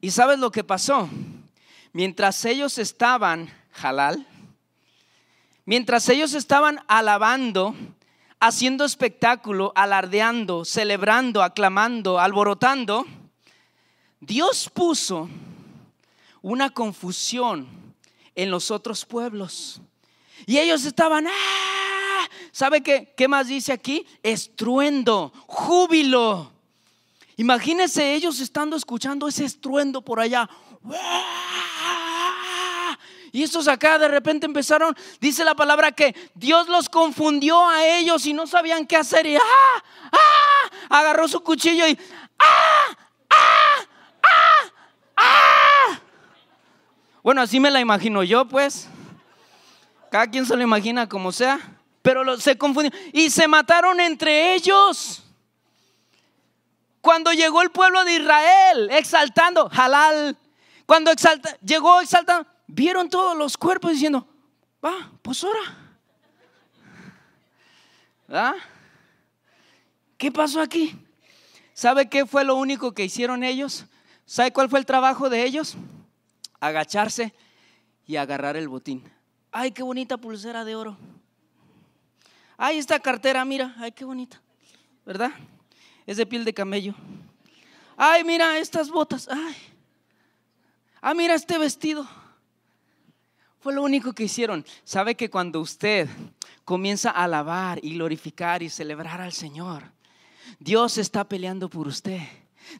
¿Y sabes lo que pasó? mientras ellos estaban, Jalal, mientras ellos estaban alabando, haciendo espectáculo, alardeando, celebrando, aclamando, alborotando, Dios puso una confusión en los otros pueblos. Y ellos estaban, ah, ¿Sabe qué, qué más dice aquí? Estruendo, júbilo. Imagínense ellos estando escuchando ese estruendo por allá. Y estos acá de repente empezaron, dice la palabra que Dios los confundió a ellos y no sabían qué hacer. Y ah, ah", agarró su cuchillo y ah, ¡ah! ¡ah! ¡ah! Bueno, así me la imagino yo, pues. Cada quien se lo imagina como sea. Pero se confundió. Y se mataron entre ellos cuando llegó el pueblo de Israel exaltando, Jalal cuando exalta, llegó exaltando, vieron todos los cuerpos diciendo, va, pues ahora. ¿Ah? ¿Qué pasó aquí? ¿Sabe qué fue lo único que hicieron ellos? ¿Sabe cuál fue el trabajo de ellos? Agacharse y agarrar el botín. Ay, qué bonita pulsera de oro. Ay, esta cartera, mira, ay, qué bonita. ¿Verdad? Es de piel de camello. Ay, mira estas botas. Ay. Ah, mira este vestido. Fue lo único que hicieron. Sabe que cuando usted comienza a alabar y glorificar y celebrar al Señor, Dios está peleando por usted.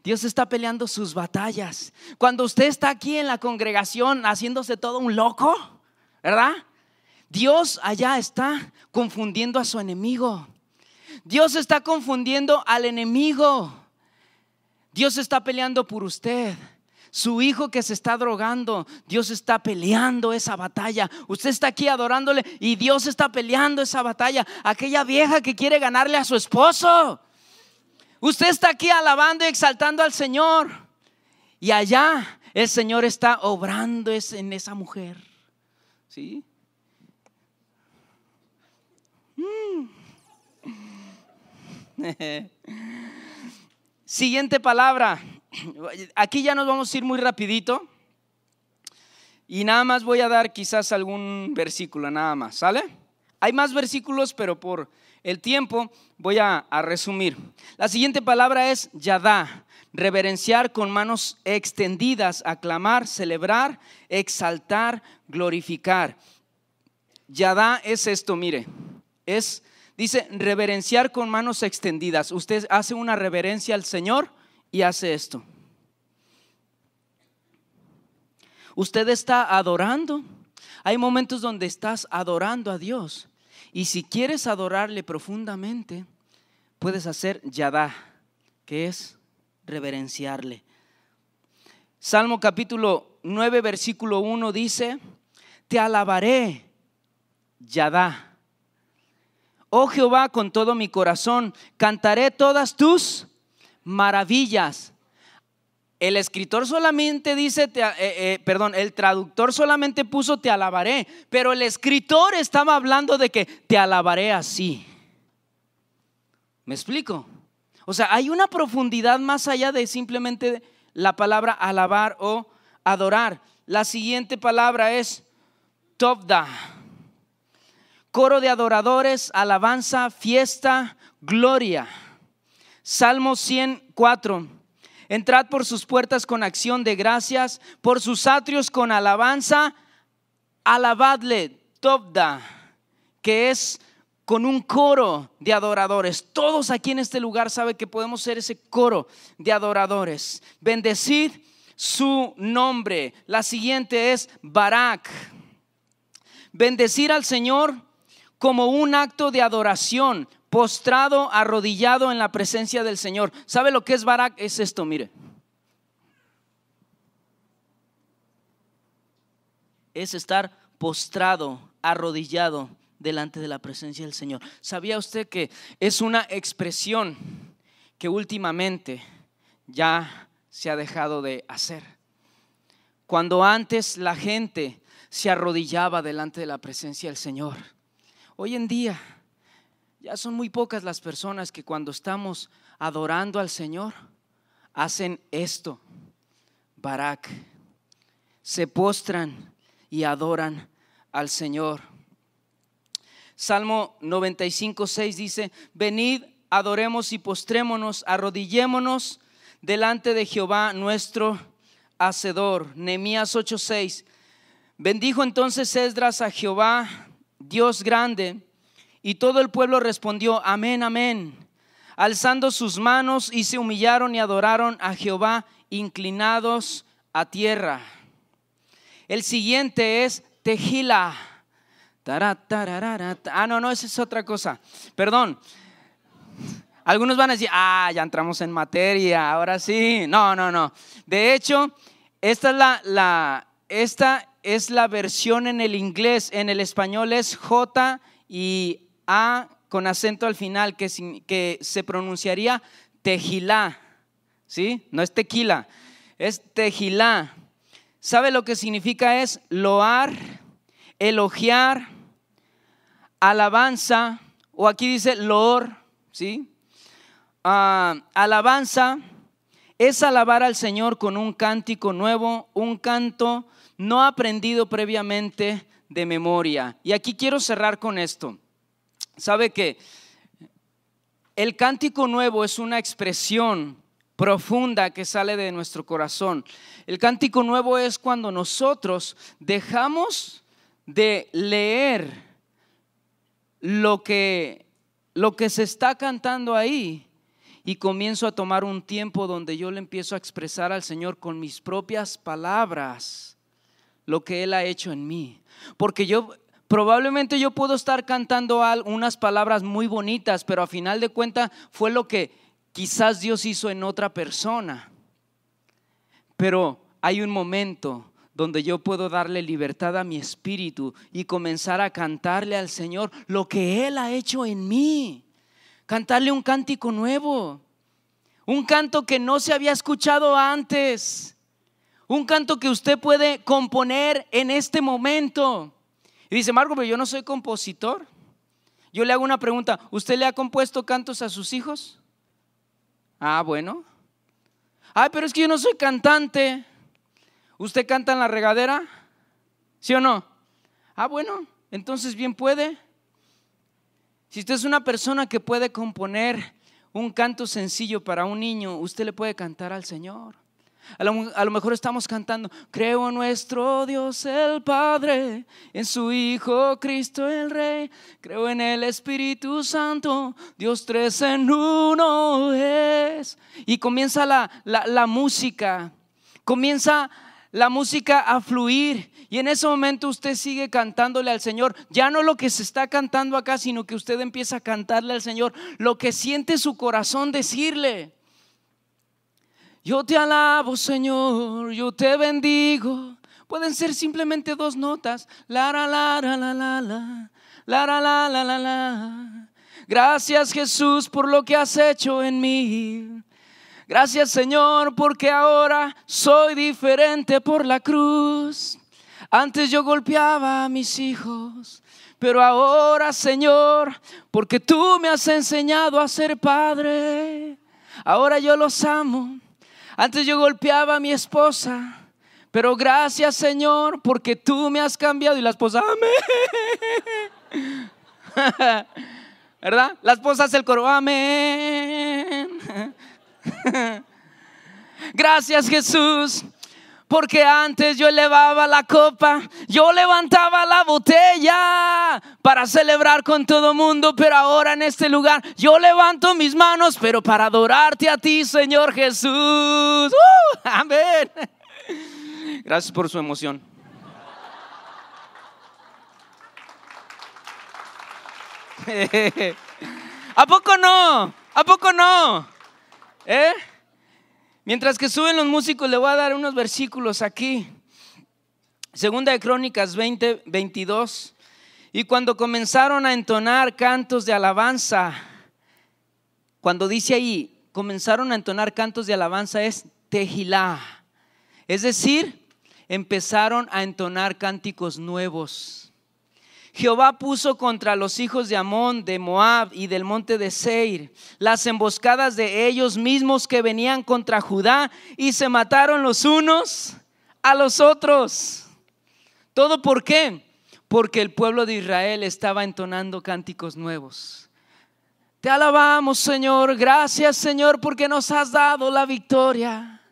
Dios está peleando sus batallas. Cuando usted está aquí en la congregación haciéndose todo un loco, ¿verdad? Dios allá está confundiendo a su enemigo. Dios está confundiendo al enemigo. Dios está peleando por usted su hijo que se está drogando, Dios está peleando esa batalla. Usted está aquí adorándole y Dios está peleando esa batalla. Aquella vieja que quiere ganarle a su esposo. Usted está aquí alabando y exaltando al Señor. Y allá el Señor está obrando en esa mujer. ¿Sí? Mm. (laughs) Siguiente palabra. (clears throat) Aquí ya nos vamos a ir muy rapidito y nada más voy a dar quizás algún versículo, nada más, ¿sale? Hay más versículos, pero por el tiempo voy a, resumir. La siguiente palabra es Yadá, reverenciar con manos extendidas, aclamar, celebrar, exaltar, glorificar. Yadá es esto, mire, es, dice, reverenciar con manos extendidas. Usted hace una reverencia al Señor y hace esto. Usted está adorando. Hay momentos donde estás adorando a Dios. Y si quieres adorarle profundamente, puedes hacer yadá, que es reverenciarle. Salmo capítulo 9, versículo 1 dice, te alabaré, Yadá. Oh Jehová, con todo mi corazón, cantaré todas tus maravillas. El escritor solamente dice, eh, eh, perdón, el traductor solamente puso te alabaré, pero el escritor estaba hablando de que te alabaré así. ¿Me explico? O sea, hay una profundidad más allá de simplemente la palabra alabar o adorar. La siguiente palabra es topda. Coro de adoradores, alabanza, fiesta, gloria. Salmo 104. Entrad por sus puertas con acción de gracias, por sus atrios con alabanza. Alabadle, Tobda, que es con un coro de adoradores. Todos aquí en este lugar saben que podemos ser ese coro de adoradores. Bendecid su nombre. La siguiente es Barak. Bendecir al Señor como un acto de adoración postrado, arrodillado en la presencia del Señor. ¿Sabe lo que es Barak? Es esto, mire. Es estar postrado, arrodillado delante de la presencia del Señor. ¿Sabía usted que es una expresión que últimamente ya se ha dejado de hacer? Cuando antes la gente se arrodillaba delante de la presencia del Señor. Hoy en día ya son muy pocas las personas que cuando estamos adorando al Señor hacen esto, Barak. Se postran y adoran al Señor. Salmo 95, 6 dice, venid, adoremos y postrémonos, arrodillémonos delante de Jehová nuestro Hacedor. Nehemías 8:6. Bendijo entonces Esdras a Jehová, Dios grande, y todo el pueblo respondió, amén, amén. Alzando sus manos y se humillaron y adoraron a Jehová inclinados a tierra. El siguiente es Tejila. Ah, no, no, esa es otra cosa. Perdón. Algunos van a decir, ah, ya entramos en materia, ahora sí. No, no, no. De hecho, esta es la, la, esta es la versión en el inglés, en el español es J y a con acento al final que, que se pronunciaría tejilá, ¿sí? No es tequila, es tejilá. ¿Sabe lo que significa? Es loar, elogiar, alabanza, o aquí dice loor, ¿sí? Ah, alabanza es alabar al Señor con un cántico nuevo, un canto no aprendido previamente de memoria. Y aquí quiero cerrar con esto. ¿Sabe qué? El cántico nuevo es una expresión profunda que sale de nuestro corazón. El cántico nuevo es cuando nosotros dejamos de leer lo que, lo que se está cantando ahí y comienzo a tomar un tiempo donde yo le empiezo a expresar al Señor con mis propias palabras lo que Él ha hecho en mí. Porque yo Probablemente yo puedo estar cantando unas palabras muy bonitas, pero a final de cuentas fue lo que quizás Dios hizo en otra persona. Pero hay un momento donde yo puedo darle libertad a mi espíritu y comenzar a cantarle al Señor lo que Él ha hecho en mí. Cantarle un cántico nuevo, un canto que no se había escuchado antes, un canto que usted puede componer en este momento. Y dice, Marco, pero yo no soy compositor. Yo le hago una pregunta, ¿usted le ha compuesto cantos a sus hijos? Ah, bueno. Ay, pero es que yo no soy cantante. ¿Usted canta en la regadera? ¿Sí o no? Ah, bueno, entonces bien puede. Si usted es una persona que puede componer un canto sencillo para un niño, usted le puede cantar al Señor. A lo, mejor estamos cantando, creo en nuestro Dios el Padre, en su Hijo Cristo el Rey, creo en el Espíritu Santo, Dios tres en uno es. Y comienza la, la música, comienza la música a fluir y en ese momento usted sigue cantándole al Señor, ya no lo que se está cantando acá, sino que usted empieza a cantarle al Señor, lo que siente su corazón decirle. Yo te alabo, Señor, yo te bendigo. Pueden ser simplemente dos notas. La, la, la, la, la, la, la, la, la, la, la, la. Gracias, Jesús, por lo que has hecho en mí. Gracias, Señor, porque ahora soy diferente por la cruz. Antes yo golpeaba a mis hijos, pero ahora, Señor, porque tú me has enseñado a ser padre, ahora yo los amo antes yo golpeaba a mi esposa. Pero gracias Señor porque tú me has cambiado y la esposa, amén. (laughs) ¿Verdad? Las esposa hace el coro, amén. (laughs) Gracias Jesús porque antes yo elevaba la copa, yo levantaba la botella para celebrar con todo mundo, pero ahora en este lugar yo levanto mis manos, pero para adorarte a ti, Señor Jesús. ¡Uh! (laughs) Amén. Gracias por su emoción. (laughs) ¿A poco no? ¿A poco no? ¿Eh? Mientras que suben los músicos, le voy a dar unos versículos aquí. Segunda de Crónicas 20, 22. Y cuando comenzaron a entonar cantos de alabanza, cuando dice ahí, comenzaron a entonar cantos de alabanza es tejilá. Es decir, empezaron a entonar cánticos nuevos. Jehová puso contra los hijos de Amón, de Moab y del monte de Seir las emboscadas de ellos mismos que venían contra Judá y se mataron los unos a los otros. ¿Todo por qué? Porque el pueblo de Israel estaba entonando cánticos nuevos. Te alabamos Señor, gracias Señor porque nos has dado la victoria.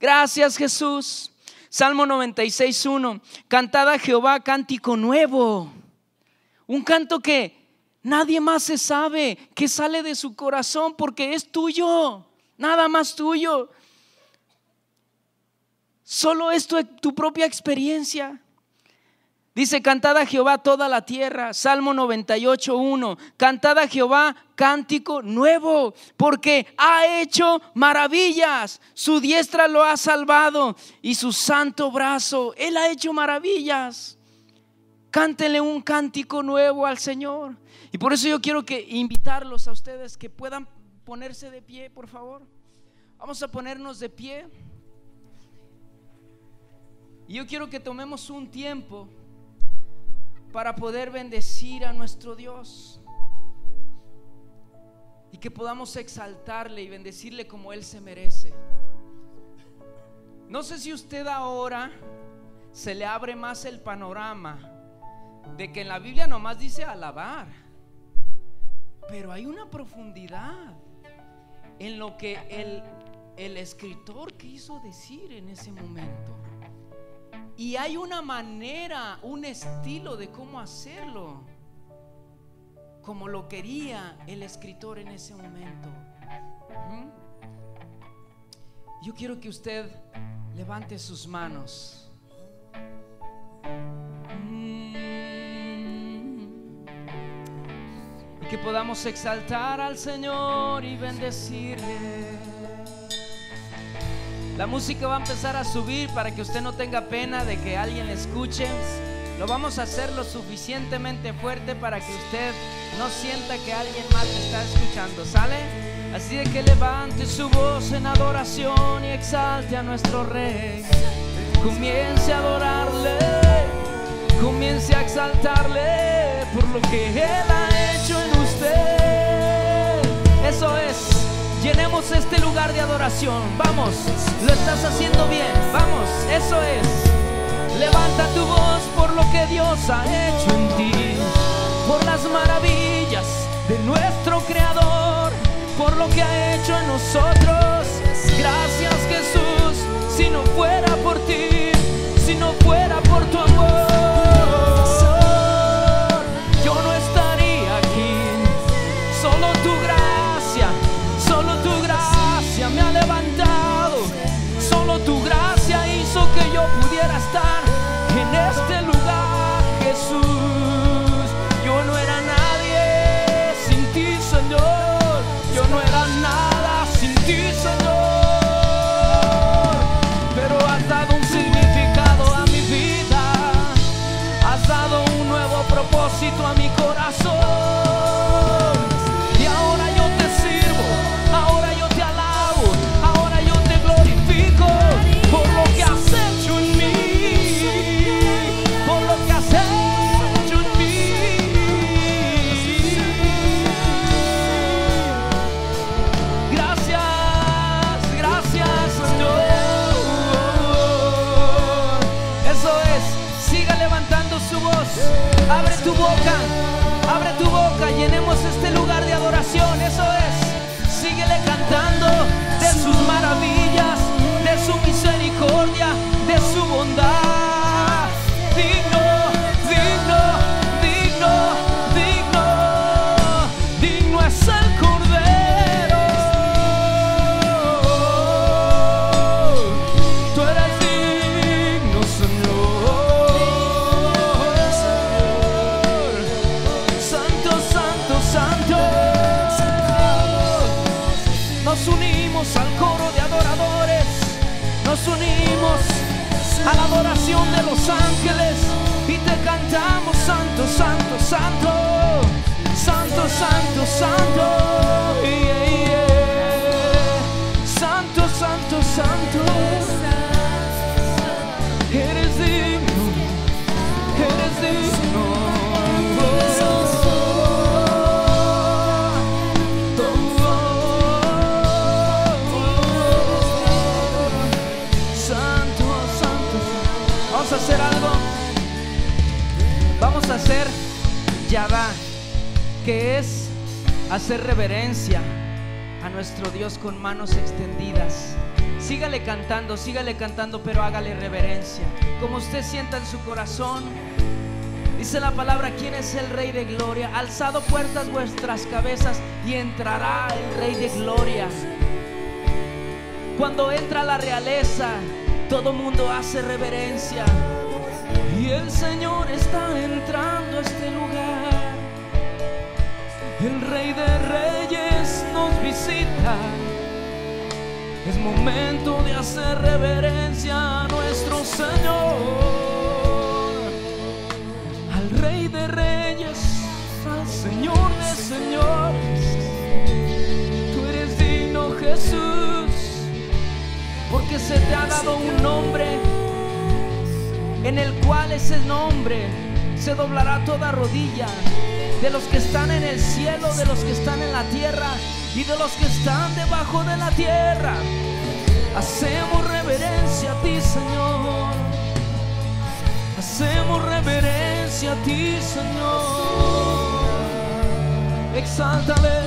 Gracias Jesús. Salmo 96.1. Cantad a Jehová cántico nuevo un canto que nadie más se sabe, que sale de su corazón porque es tuyo, nada más tuyo. Solo es tu, propia experiencia. Dice, cantada Jehová toda la tierra, Salmo 98.1 Cantada Jehová cántico nuevo, porque ha hecho maravillas. Su diestra lo ha salvado y su santo brazo, él ha hecho maravillas. Cántenle un cántico nuevo al Señor. Y por eso yo quiero que invitarlos a ustedes que puedan ponerse de pie, por favor. Vamos a ponernos de pie. Y yo quiero que tomemos un tiempo para poder bendecir a nuestro Dios. Y que podamos exaltarle y bendecirle como Él se merece. No sé si usted ahora se le abre más el panorama de que en la Biblia nomás dice alabar, pero hay una profundidad en lo que el, el escritor quiso decir en ese momento. Y hay una manera, un estilo de cómo hacerlo, como lo quería el escritor en ese momento. ¿Mm? Yo quiero que usted levante sus manos. que podamos exaltar al Señor y bendecirle. La música va a empezar a subir para que usted no tenga pena de que alguien le escuche. Lo vamos a hacer lo suficientemente fuerte para que usted no sienta que alguien más le está escuchando, ¿sale? Así de que levante su voz en adoración y exalte a nuestro Rey. Comience a adorarle, comience a exaltarle por lo que Él ha en usted. Eso es. Llenemos este lugar de adoración. Vamos, lo estás haciendo bien. Vamos, eso es. Levanta tu voz por lo que Dios ha hecho en ti. Por las maravillas de nuestro Creador. Por lo que ha hecho en nosotros. Gracias Jesús. Si no fuera por ti. Si no fuera por tu amor. pudiera estar en este lugar, Jesús. Yo no era nadie sin ti, Señor. Yo no era nada sin ti, Señor. Pero has dado un significado a mi vida. Has dado un nuevo propósito a mi corazón. a la adoración de los ángeles y te cantamos santo, santo, santo, santo, santo, santo, yeah, santo, santo, santo. Eres digno, eres digno. hacer va que es hacer reverencia a nuestro Dios con manos extendidas. Sígale cantando, sígale cantando, pero hágale reverencia. Como usted sienta en su corazón, dice la palabra, ¿quién es el Rey de Gloria? Alzado puertas vuestras cabezas y entrará el Rey de Gloria. Cuando entra la realeza, todo mundo hace reverencia el Señor está entrando a este lugar. El Rey de Reyes nos visita. Es momento de hacer reverencia a nuestro Señor. Al Rey de Reyes, al Señor de Señores. Tú eres digno, Jesús, porque se te ha dado un nombre en el cual es ese nombre se doblará toda rodilla de los que están en el cielo, de los que están en la tierra y de los que están debajo de la tierra. Hacemos reverencia a ti, Señor. Hacemos reverencia a ti, Señor. Exaltale,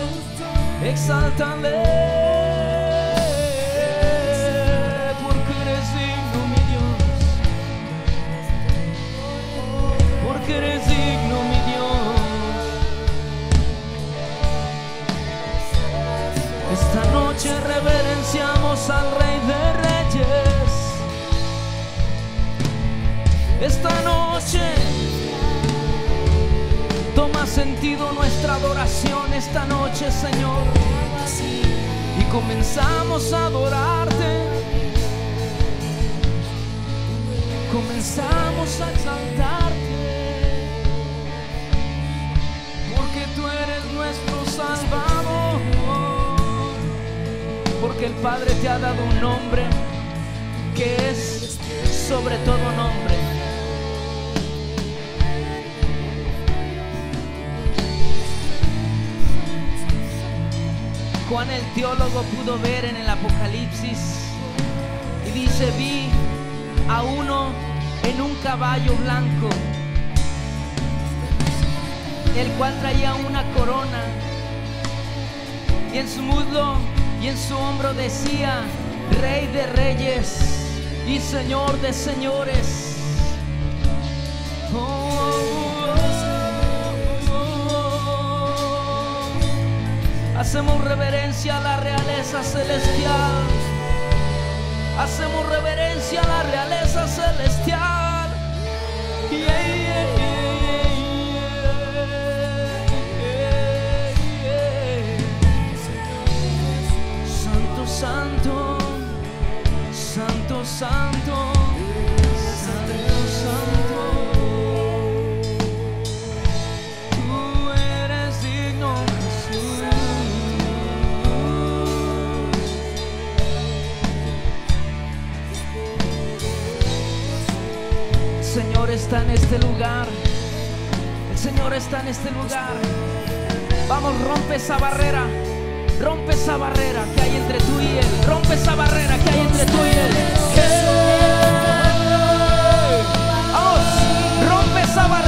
exaltale al Rey de Reyes. Esta noche toma sentido nuestra adoración esta noche, Señor. Y comenzamos a adorarte. Comenzamos a exaltarte. Porque tú eres nuestro Salvador. Que el Padre te ha dado un nombre que es sobre todo nombre. Juan el teólogo pudo ver en el Apocalipsis y dice, vi a uno en un caballo blanco, el cual traía una corona y en su muslo y en su hombro decía, Rey de reyes y Señor de señores. Oh, oh, oh. Hacemos reverencia a la realeza celestial. Hacemos reverencia a la realeza celestial. Santo. Señor está en este lugar. El Señor está en este lugar. Vamos, rompe esa barrera. Rompe esa barrera que hay entre tú y él. Rompe esa barrera que hay entre tú y él. rompe esa barrera.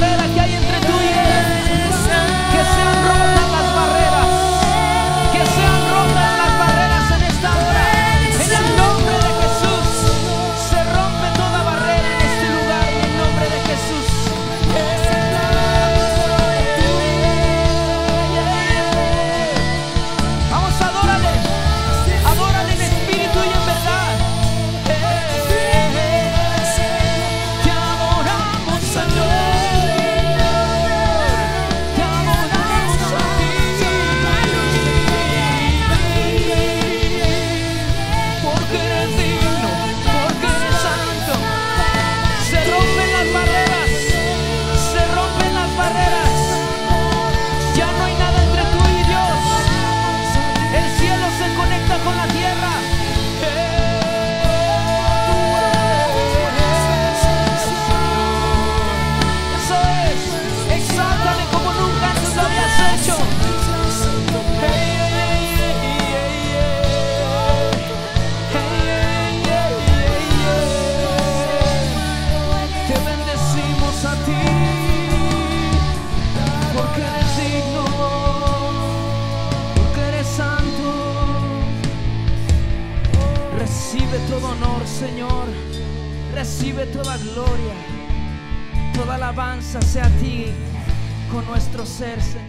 alicerce